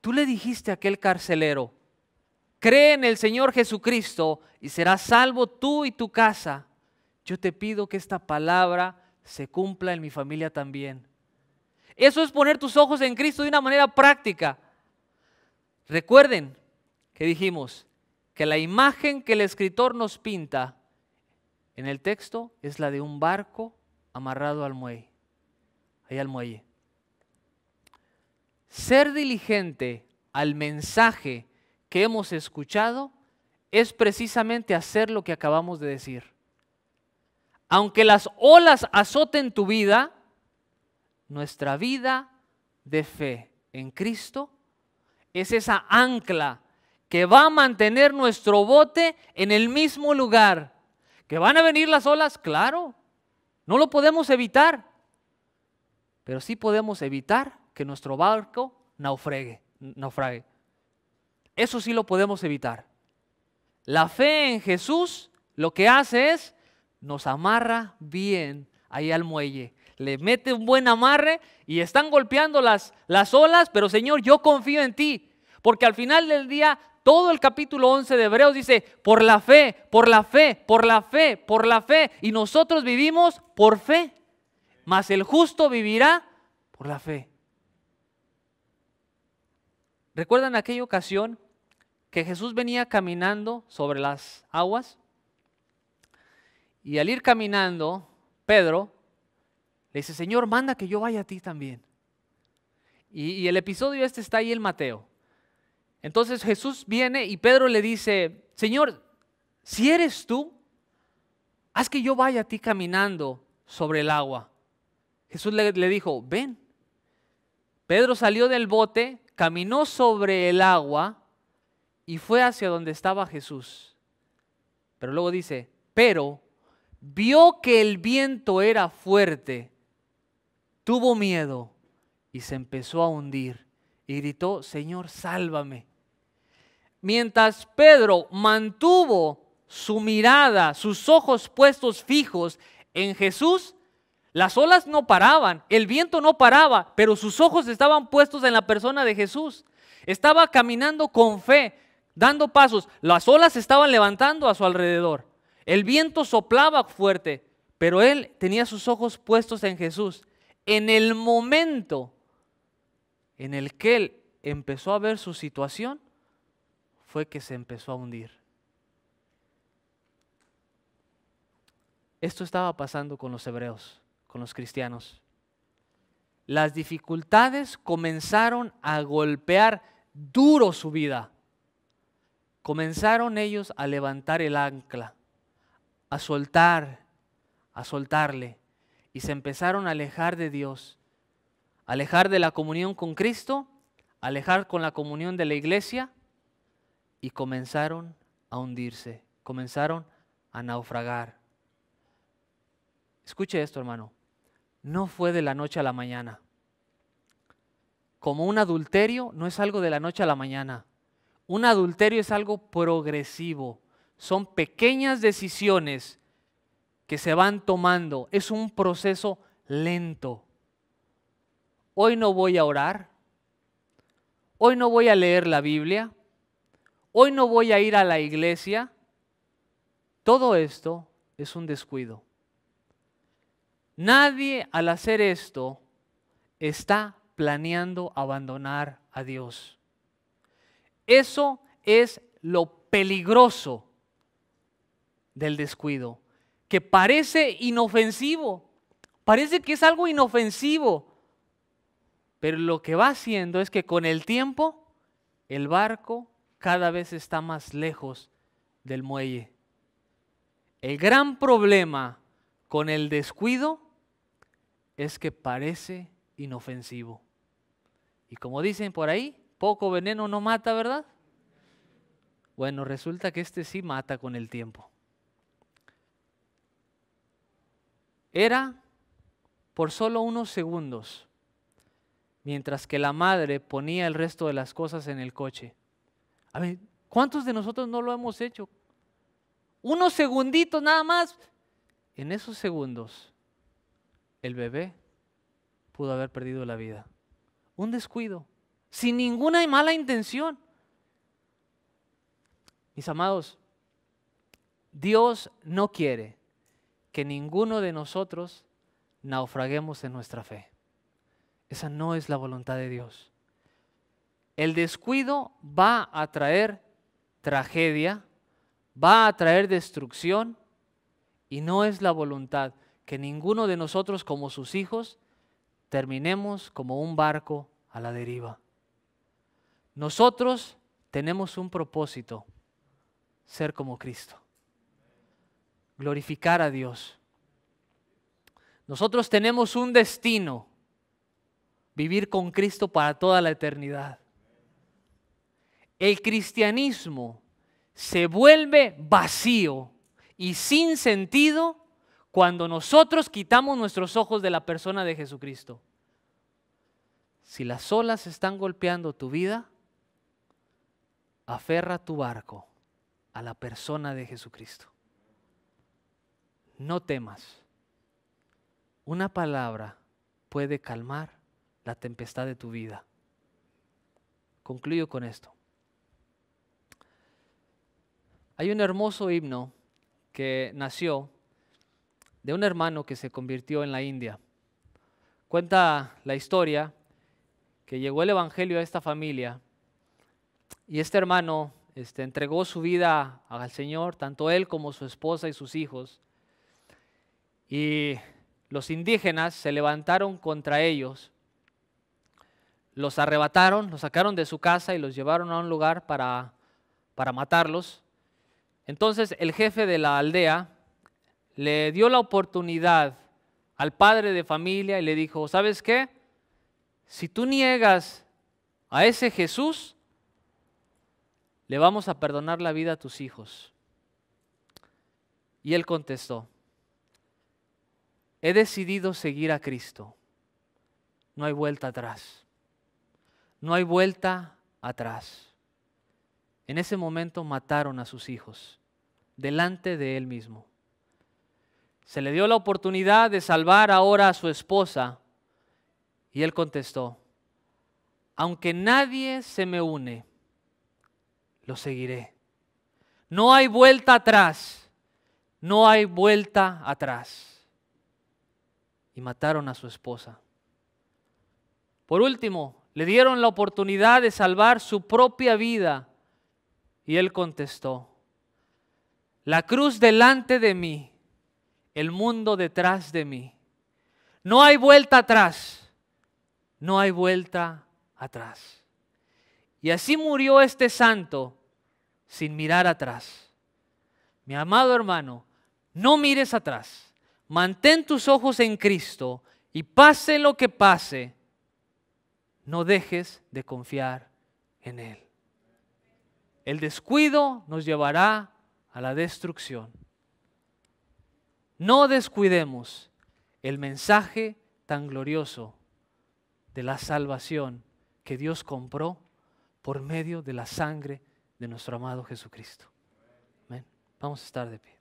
Tú le dijiste a aquel carcelero, cree en el Señor Jesucristo y serás salvo tú y tu casa. Yo te pido que esta palabra se cumpla en mi familia también. Eso es poner tus ojos en Cristo de una manera práctica. Recuerden que dijimos que la imagen que el escritor nos pinta en el texto es la de un barco amarrado al muelle, ahí al muelle. Ser diligente al mensaje que hemos escuchado es precisamente hacer lo que acabamos de decir. Aunque las olas azoten tu vida, nuestra vida de fe en Cristo es esa ancla que va a mantener nuestro bote en el mismo lugar. ¿Que van a venir las olas? Claro, no lo podemos evitar, pero sí podemos evitar que nuestro barco naufrague, naufrague. Eso sí lo podemos evitar. La fe en Jesús lo que hace es nos amarra bien ahí al muelle. Le mete un buen amarre y están golpeando las, las olas, pero Señor, yo confío en ti. Porque al final del día, todo el capítulo 11 de Hebreos dice, por la fe, por la fe, por la fe, por la fe. Y nosotros vivimos por fe. Mas el justo vivirá por la fe. ¿Recuerdan aquella ocasión que Jesús venía caminando sobre las aguas? Y al ir caminando, Pedro le dice, Señor, manda que yo vaya a ti también. Y, el episodio este está ahí en Mateo. Entonces Jesús viene y Pedro le dice, Señor, si eres tú, haz que yo vaya a ti caminando sobre el agua. Jesús le, le dijo, ven. Pedro salió del bote, caminó sobre el agua y fue hacia donde estaba Jesús. Pero luego dice, pero vio que el viento era fuerte, tuvo miedo y se empezó a hundir y gritó, Señor, sálvame. Mientras Pedro mantuvo su mirada, sus ojos puestos fijos en Jesús, las olas no paraban, el viento no paraba, pero sus ojos estaban puestos en la persona de Jesús. Estaba caminando con fe, dando pasos. Las olas estaban levantando a su alrededor. El viento soplaba fuerte, pero él tenía sus ojos puestos en Jesús. En el momento en el que él empezó a ver su situación, fue que se empezó a hundir. Esto estaba pasando con los hebreos con los cristianos. Las dificultades comenzaron a golpear duro su vida. Comenzaron ellos a levantar el ancla, a soltar, a soltarle, y se empezaron a alejar de Dios, alejar de la comunión con Cristo, alejar con la comunión de la iglesia, y comenzaron a hundirse, comenzaron a naufragar. Escuche esto, hermano no fue de la noche a la mañana. Como un adulterio no es algo de la noche a la mañana. Un adulterio es algo progresivo. Son pequeñas decisiones que se van tomando. Es un proceso lento. Hoy no voy a orar. Hoy no voy a leer la Biblia. Hoy no voy a ir a la iglesia. Todo esto es un descuido. Nadie al hacer esto está planeando abandonar a Dios. Eso es lo peligroso del descuido, que parece inofensivo, parece que es algo inofensivo, pero lo que va haciendo es que con el tiempo el barco cada vez está más lejos del muelle. El gran problema con el descuido es que parece inofensivo. Y como dicen por ahí, poco veneno no mata, ¿verdad? Bueno, resulta que este sí mata con el tiempo. Era por solo unos segundos, mientras que la madre ponía el resto de las cosas en el coche. A ver, ¿cuántos de nosotros no lo hemos hecho? Unos segunditos nada más. En esos segundos el bebé pudo haber perdido la vida. Un descuido, sin ninguna mala intención. Mis amados, Dios no quiere que ninguno de nosotros naufraguemos en nuestra fe. Esa no es la voluntad de Dios. El descuido va a traer tragedia, va a traer destrucción y no es la voluntad que ninguno de nosotros como sus hijos terminemos como un barco a la deriva. Nosotros tenemos un propósito, ser como Cristo, glorificar a Dios. Nosotros tenemos un destino, vivir con Cristo para toda la eternidad. El cristianismo se vuelve vacío y sin sentido cuando nosotros quitamos nuestros ojos de la persona de Jesucristo. Si las olas están golpeando tu vida, aferra tu barco a la persona de Jesucristo. No temas. Una palabra puede calmar la tempestad de tu vida. Concluyo con esto. Hay un hermoso himno que nació de un hermano que se convirtió en la India. Cuenta la historia que llegó el Evangelio a esta familia y este hermano este, entregó su vida al Señor, tanto él como su esposa y sus hijos. Y los indígenas se levantaron contra ellos, los arrebataron, los sacaron de su casa y los llevaron a un lugar para, para matarlos. Entonces el jefe de la aldea le dio la oportunidad al padre de familia y le dijo, ¿sabes qué? Si tú niegas a ese Jesús, le vamos a perdonar la vida a tus hijos. Y él contestó, he decidido seguir a Cristo. No hay vuelta atrás. No hay vuelta atrás. En ese momento mataron a sus hijos, delante de él mismo se le dio la oportunidad de salvar ahora a su esposa. Y él contestó, aunque nadie se me une, lo seguiré. No hay vuelta atrás, no hay vuelta atrás. Y mataron a su esposa. Por último, le dieron la oportunidad de salvar su propia vida. Y él contestó, la cruz delante de mí el mundo detrás de mí. No hay vuelta atrás, no hay vuelta atrás. Y así murió este santo sin mirar atrás. Mi amado hermano, no mires atrás. Mantén tus ojos en Cristo y pase lo que pase, no dejes de confiar en Él. El descuido nos llevará a la destrucción. No descuidemos el mensaje tan glorioso de la salvación que Dios compró por medio de la sangre de nuestro amado Jesucristo. Amén. Vamos a estar de pie.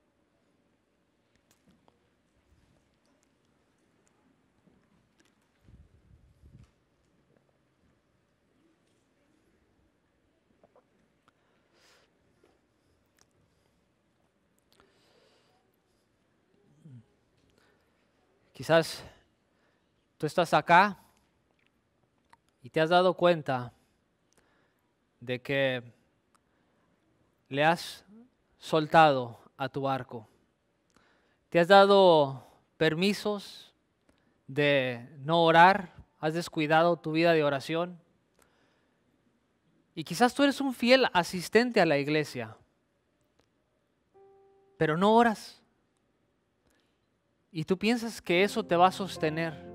Quizás tú estás acá y te has dado cuenta de que le has soltado a tu arco. Te has dado permisos de no orar, has descuidado tu vida de oración. Y quizás tú eres un fiel asistente a la iglesia, pero no oras y tú piensas que eso te va a sostener,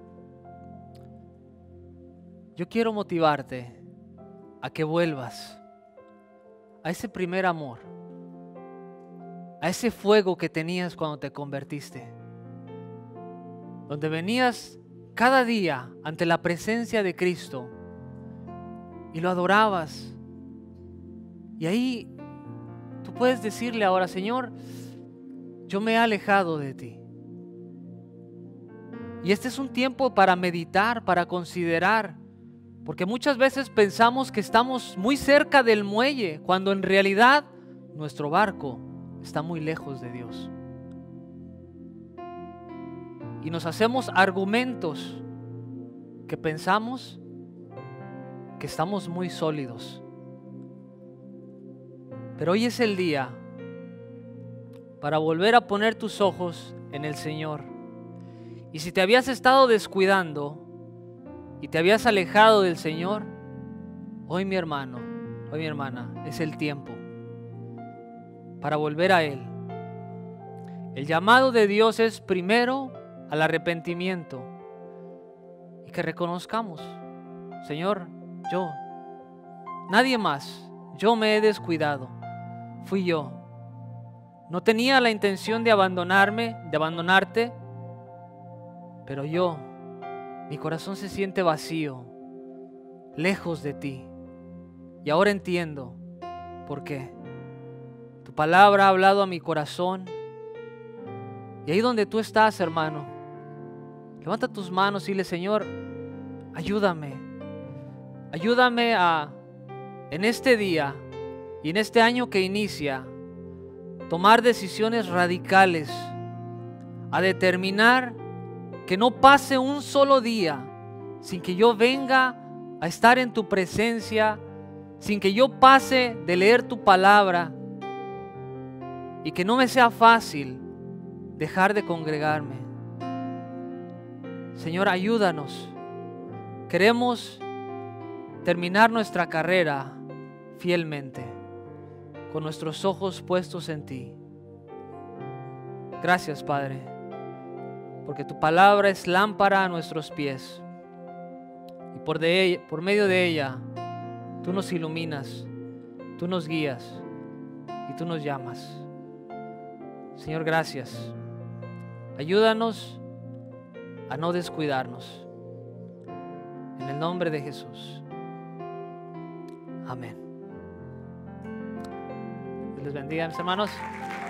yo quiero motivarte a que vuelvas a ese primer amor, a ese fuego que tenías cuando te convertiste, donde venías cada día ante la presencia de Cristo y lo adorabas. Y ahí tú puedes decirle ahora, Señor, yo me he alejado de ti. Y este es un tiempo para meditar, para considerar, porque muchas veces pensamos que estamos muy cerca del muelle, cuando en realidad nuestro barco está muy lejos de Dios. Y nos hacemos argumentos que pensamos que estamos muy sólidos. Pero hoy es el día para volver a poner tus ojos en el Señor y si te habías estado descuidando y te habías alejado del Señor, hoy mi hermano, hoy mi hermana, es el tiempo para volver a Él. El llamado de Dios es primero al arrepentimiento y que reconozcamos, Señor, yo, nadie más, yo me he descuidado, fui yo. No tenía la intención de abandonarme, de abandonarte, pero yo, mi corazón se siente vacío, lejos de ti. Y ahora entiendo por qué. Tu palabra ha hablado a mi corazón. Y ahí donde tú estás, hermano, levanta tus manos y le Señor, ayúdame. Ayúdame a, en este día y en este año que inicia, tomar decisiones radicales, a determinar que no pase un solo día sin que yo venga a estar en tu presencia, sin que yo pase de leer tu palabra y que no me sea fácil dejar de congregarme. Señor, ayúdanos. Queremos terminar nuestra carrera fielmente, con nuestros ojos puestos en ti. Gracias, Padre porque tu palabra es lámpara a nuestros pies. Y por, por medio de ella, tú nos iluminas, tú nos guías y tú nos llamas. Señor, gracias. Ayúdanos a no descuidarnos. En el nombre de Jesús. Amén. Les bendiga, mis hermanos.